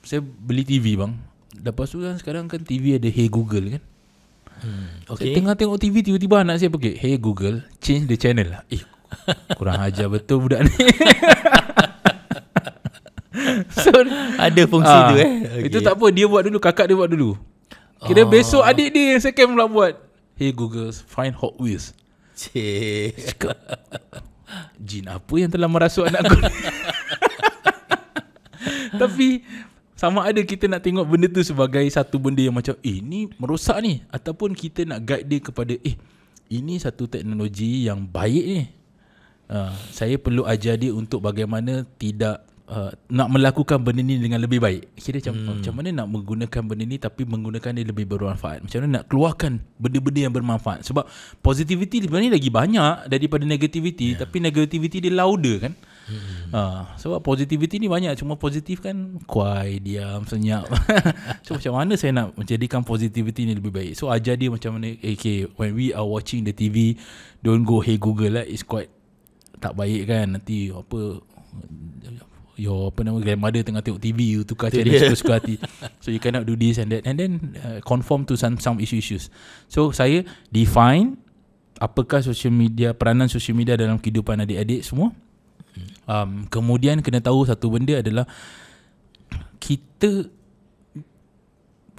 saya beli TV bang. dapat tu kan sekarang kan TV ada Hey Google kan. Hmm, okay. Saya tengah tengok TV tiba-tiba anak saya pergi Hey Google change the channel lah. Eh kurang ajar betul budak ni. so ada fungsi ha, tu eh. Okay. Itu tak apa dia buat dulu kakak dia buat dulu. Kira oh. besok adik dia yang second pula buat. Hey Google find Hot Wheels. Cik. Jin apa yang telah merasuk anak aku? Tapi sama ada kita nak tengok benda tu sebagai satu benda yang macam eh ni merosak ni ataupun kita nak guide dia kepada eh ini satu teknologi yang baik ni. Uh, saya perlu ajar dia untuk bagaimana tidak uh, nak melakukan benda ni dengan lebih baik. Kira macam hmm. macam mana nak menggunakan benda ni tapi menggunakan dia lebih bermanfaat. Macam mana nak keluarkan benda-benda yang bermanfaat. Sebab positivity di sebenarnya lagi banyak daripada negativity yeah. tapi negativity dia louder kan. Hmm. Uh, sebab positivity ni banyak cuma positif kan kuai, diam, senyap. so macam mana saya nak menjadikan positivity ni lebih baik. So ajar dia macam mana okay, when we are watching the TV don't go hey Google lah. It's quite tak baik kan nanti apa your apa nama grandmother tengah tengok TV you tukar cari yeah. suka, suka hati so you cannot do this and that and then uh, conform to some some issue issues so saya define apakah social media peranan social media dalam kehidupan adik-adik semua um, kemudian kena tahu satu benda adalah kita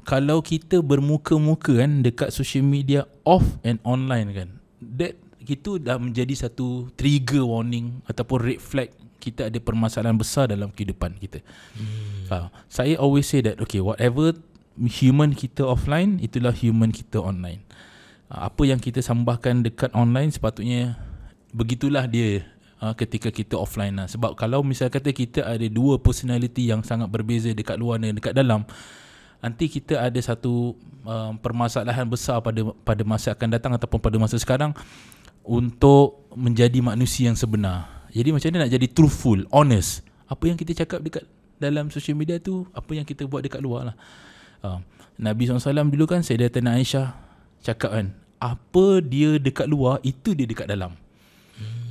kalau kita bermuka-muka kan dekat social media off and online kan that itu dah menjadi satu trigger warning ataupun red flag kita ada permasalahan besar dalam kehidupan kita. Hmm. Uh, saya always say that okay whatever human kita offline itulah human kita online. Uh, apa yang kita sambahkan dekat online sepatutnya begitulah dia uh, ketika kita offline lah. Sebab kalau misal kata kita ada dua personality yang sangat berbeza dekat luar dan dekat dalam nanti kita ada satu um, permasalahan besar pada pada masa akan datang ataupun pada masa sekarang untuk menjadi manusia yang sebenar. Jadi macam mana nak jadi truthful, honest? Apa yang kita cakap dekat dalam social media tu, apa yang kita buat dekat luar lah. Uh, Nabi SAW dulu kan, saya datang dengan Aisyah, cakap kan, apa dia dekat luar, itu dia dekat dalam.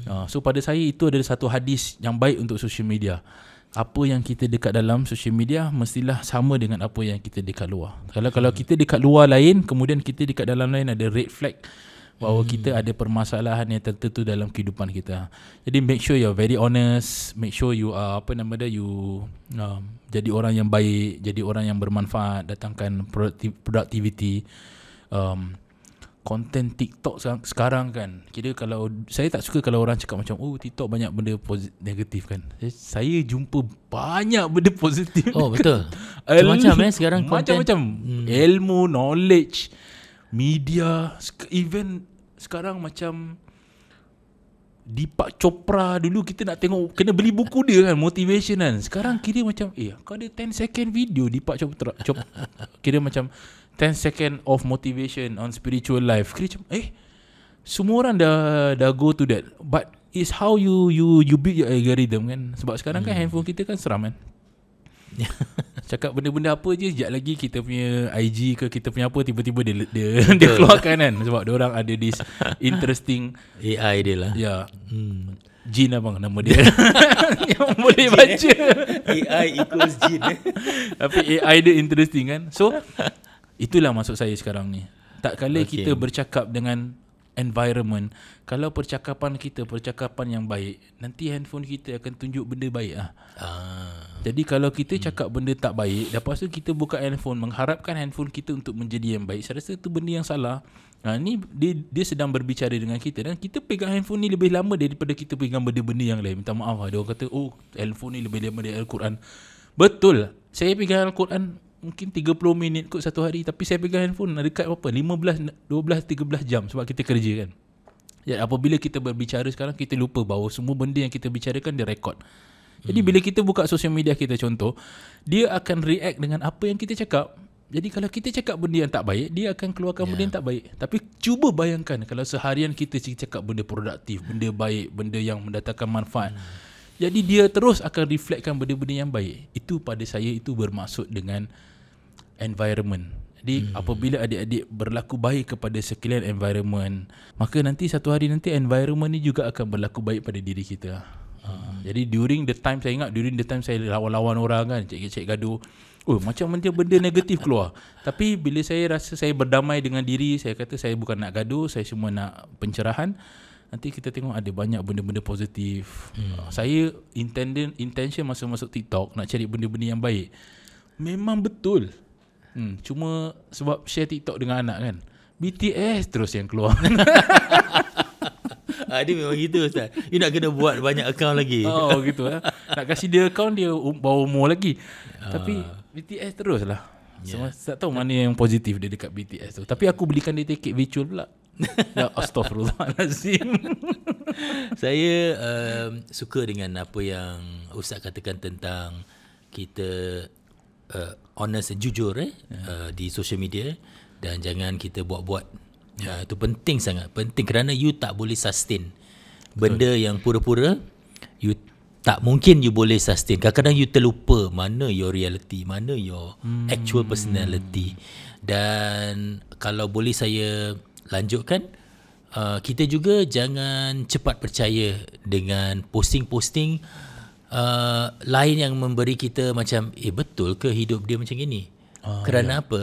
Uh, so pada saya, itu adalah satu hadis yang baik untuk social media. Apa yang kita dekat dalam social media mestilah sama dengan apa yang kita dekat luar. Kalau kalau hmm. kita dekat luar lain, kemudian kita dekat dalam lain ada red flag bahawa hmm. kita ada permasalahan yang tertentu dalam kehidupan kita. Jadi make sure you're very honest, make sure you are apa nama dia you um, jadi orang yang baik, jadi orang yang bermanfaat, datangkan productivity um content TikTok sekarang kan. Kira kalau saya tak suka kalau orang cakap macam oh TikTok banyak benda negatif kan. Saya jumpa banyak benda positif. Oh betul. Macam eh sekarang content macam-macam hmm. ilmu, knowledge media even sekarang macam Deepak Chopra dulu kita nak tengok kena beli buku dia kan motivation kan sekarang kira macam eh kau ada 10 second video Deepak Chopra Chop, kira macam 10 second of motivation on spiritual life kira macam eh semua orang dah dah go to that but is how you you you build your algorithm kan sebab sekarang kan hmm. kan handphone kita kan seram kan cakap benda-benda apa je sekejap lagi kita punya IG ke kita punya apa tiba-tiba dia dia, dia keluarkan kan sebab dia orang ada this interesting AI dia lah. Ya. Hmm. Jin abang nama dia Yang boleh Jin, baca eh? AI equals Jin eh? Tapi AI dia interesting kan So Itulah maksud saya sekarang ni Tak kala okay. kita bercakap dengan environment kalau percakapan kita percakapan yang baik nanti handphone kita akan tunjuk benda baik lah. ah jadi kalau kita hmm. cakap benda tak baik lepas tu kita buka handphone mengharapkan handphone kita untuk menjadi yang baik saya rasa tu benda yang salah ha, ni dia dia sedang berbicara dengan kita dan kita pegang handphone ni lebih lama daripada kita pegang benda-benda yang lain minta maaf lah dia orang kata oh handphone ni lebih lama dari Al-Quran betul saya pegang Al-Quran mungkin 30 minit kot satu hari tapi saya pegang handphone dekat apa 15 12 13 jam sebab kita kerja kan. Ya apabila kita berbicara sekarang kita lupa bahawa semua benda yang kita bicarakan dia rekod. Jadi hmm. bila kita buka sosial media kita contoh, dia akan react dengan apa yang kita cakap. Jadi kalau kita cakap benda yang tak baik, dia akan keluarkan yeah. benda ya. yang tak baik. Tapi cuba bayangkan kalau seharian kita cakap benda produktif, benda baik, benda yang mendatangkan manfaat. Hmm. Jadi dia terus akan reflectkan benda-benda yang baik. Itu pada saya itu bermaksud dengan environment. Jadi hmm. apabila adik-adik berlaku baik kepada sekalian environment, maka nanti satu hari nanti environment ni juga akan berlaku baik pada diri kita. Ah. Hmm. Jadi during the time saya ingat during the time saya lawan-lawan orang kan, cek-cek gaduh. Oh, macam mana benda negatif keluar. Tapi bila saya rasa saya berdamai dengan diri, saya kata saya bukan nak gaduh, saya semua nak pencerahan. Nanti kita tengok ada banyak benda-benda positif. Hmm. Ah, saya intended intention masa masuk TikTok nak cari benda-benda yang baik. Memang betul. Hmm, cuma sebab share TikTok dengan anak kan. BTS terus yang keluar. ha, dia memang gitu Ustaz. You nak kena buat banyak account lagi. Oh gitu lah. Ha? Nak kasih dia account dia um, bawa umur lagi. Uh, Tapi BTS terus lah. Yeah. So, tak tahu mana yang positif dia dekat BTS tu. Tapi aku belikan dia tiket virtual pula. ya astagfirullahalazim. Saya um, suka dengan apa yang Ustaz katakan tentang kita uh, honest jujur eh yeah. uh, di social media dan jangan kita buat-buat yeah. uh, itu penting sangat penting kerana you tak boleh sustain benda Betul. yang pura-pura you tak mungkin you boleh sustain kadang-kadang you terlupa mana your reality mana your hmm. actual personality dan kalau boleh saya lanjutkan uh, kita juga jangan cepat percaya dengan posting-posting uh, lain yang memberi kita macam eh betul ke hidup dia macam gini? Uh, Kerana ya. apa?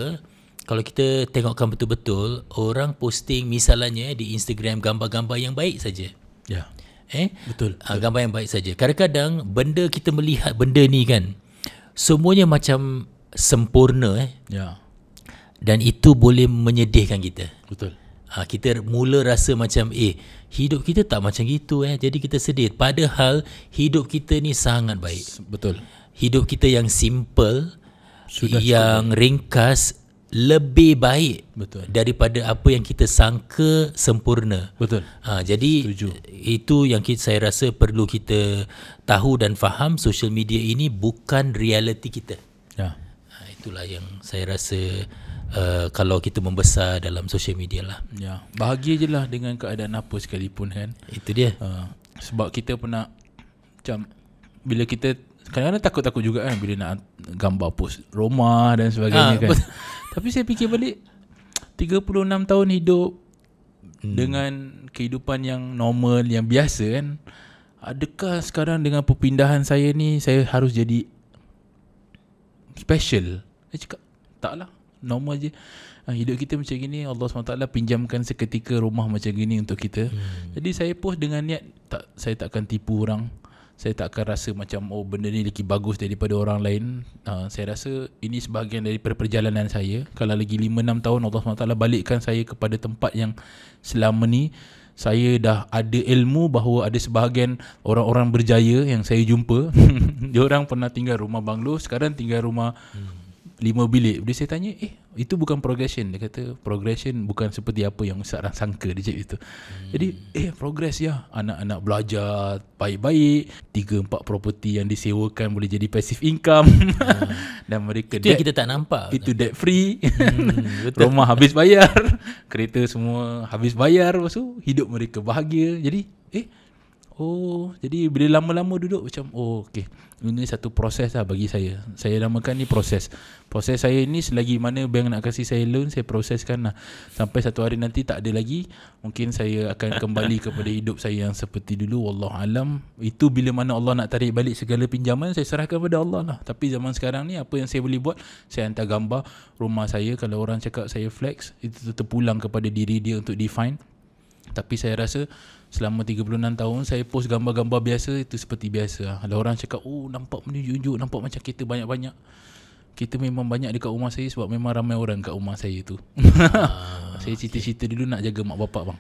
Kalau kita tengokkan betul-betul orang posting misalnya di Instagram gambar-gambar yang baik saja. Ya. Eh? Betul. Uh, gambar yang baik saja. Kadang-kadang benda kita melihat benda ni kan semuanya macam sempurna eh. Ya. Dan itu boleh menyedihkan kita. Betul. Ha, kita mula rasa macam eh hidup kita tak macam gitu eh jadi kita sedih padahal hidup kita ni sangat baik betul hidup kita yang simple Sudah yang cukup. ringkas lebih baik betul daripada apa yang kita sangka sempurna betul ha, jadi Setuju. itu yang kita, saya rasa perlu kita tahu dan faham social media ini bukan reality kita ya ha, itulah yang saya rasa uh, kalau kita membesar dalam social media lah. Ya, bahagia je lah dengan keadaan apa sekalipun kan. Itu dia. Uh, sebab kita pernah, nak macam bila kita kadang-kadang takut-takut juga kan bila nak gambar post Roma dan sebagainya ha, kan. Pos- Tapi saya fikir balik 36 tahun hidup hmm. dengan kehidupan yang normal, yang biasa kan. Adakah sekarang dengan perpindahan saya ni saya harus jadi special? Saya cakap, tak lah normal je ha, hidup kita macam gini Allah SWT pinjamkan seketika rumah macam gini untuk kita hmm. jadi saya post dengan niat tak saya takkan tipu orang saya tak akan rasa macam oh benda ni lagi bagus daripada orang lain ha, saya rasa ini sebahagian dari perjalanan saya kalau lagi 5-6 tahun Allah SWT balikkan saya kepada tempat yang selama ni saya dah ada ilmu bahawa ada sebahagian orang-orang berjaya yang saya jumpa dia orang pernah tinggal rumah banglo sekarang tinggal rumah hmm. 5 bilik. Dia saya tanya, "Eh, itu bukan progression." Dia kata, "Progression bukan seperti apa yang Ustaz dah sangka dia cakap itu." Hmm. Jadi, eh progress ya. Anak-anak belajar baik-baik, 3 empat property yang disewakan boleh jadi passive income. Hmm. Dan mereka itu kita tak nampak. Itu debt free. Hmm, Rumah habis bayar, kereta semua habis bayar, lepas tu hidup mereka bahagia. Jadi, eh Oh Jadi bila lama-lama duduk Macam oh okay Ini satu proses lah bagi saya Saya namakan ni proses Proses saya ni Selagi mana bank nak kasih saya loan Saya proseskan lah Sampai satu hari nanti tak ada lagi Mungkin saya akan kembali kepada hidup saya Yang seperti dulu Wallahualam Itu bila mana Allah nak tarik balik segala pinjaman Saya serahkan kepada Allah lah Tapi zaman sekarang ni Apa yang saya boleh buat Saya hantar gambar rumah saya Kalau orang cakap saya flex Itu terpulang kepada diri dia untuk define tapi saya rasa Selama 36 tahun saya post gambar-gambar biasa itu seperti biasa. Ada orang cakap, "Oh, nampak menunjuk-unjuk, nampak macam kita banyak-banyak." Kita memang banyak dekat rumah saya sebab memang ramai orang dekat rumah saya tu. Ah, saya cerita-cerita okay. dulu nak jaga mak bapak bang.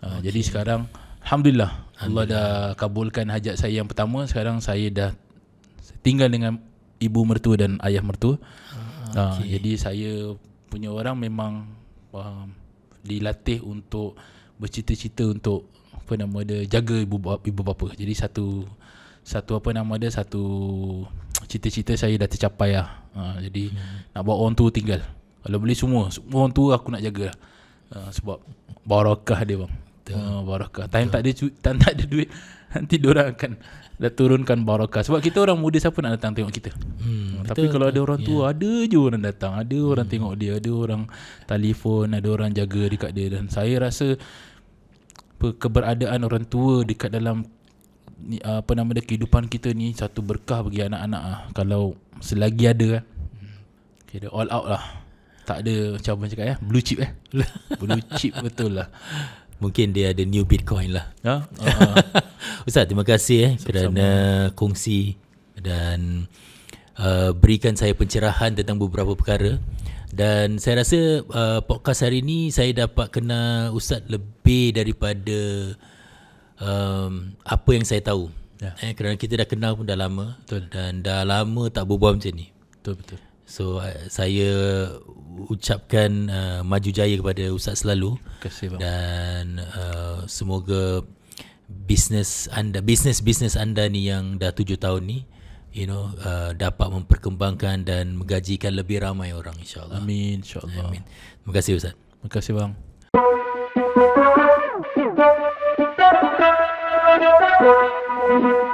Ah, okay. jadi sekarang alhamdulillah, alhamdulillah Allah dah kabulkan hajat saya yang pertama. Sekarang saya dah tinggal dengan ibu mertua dan ayah mertua. Ah, ah okay. uh, jadi saya punya orang memang uh, dilatih untuk bercita-cita untuk apa nama dia jaga ibu bapa, ibu bapa. Jadi satu satu apa nama dia satu cita-cita saya dah tercapai lah. Ha, jadi hmm. nak bawa orang tua tinggal. Kalau boleh semua semua orang tua aku nak jaga Ha, sebab barakah dia bang. Uh, ha, hmm. barakah. Time tak ada tak ada duit nanti dia orang akan dah turunkan barakah sebab kita orang muda siapa nak datang tengok kita. Hmm, Tapi betul, kalau ada orang tua ya. yeah. ada je orang datang, ada orang hmm. tengok dia, ada orang telefon, ada orang jaga dekat dia dan saya rasa apa keberadaan orang tua dekat dalam ni, apa nama dia kehidupan kita ni satu berkah bagi anak-anak lah. kalau selagi ada kan. Okay, dia all out lah. Tak ada macam mana cakap ya, blue chip eh. Blue chip betul lah. Mungkin dia ada new bitcoin lah. Ha? Uh-huh. Ustaz, terima kasih eh Sama-sama. kerana kongsi dan uh, berikan saya pencerahan tentang beberapa perkara dan saya rasa uh, podcast hari ni saya dapat kenal ustaz lebih daripada um, apa yang saya tahu yeah. eh kerana kita dah kenal pun dah lama betul dan dah lama tak berbual macam ni betul betul so uh, saya ucapkan uh, maju jaya kepada ustaz selalu kasih dan uh, semoga bisnes anda bisnes-bisnes anda ni yang dah tujuh tahun ni you know uh, dapat memperkembangkan dan menggajikan lebih ramai orang insyaallah. Amin insyaallah. Amin. Terima kasih ustaz. Terima kasih bang. Thank you.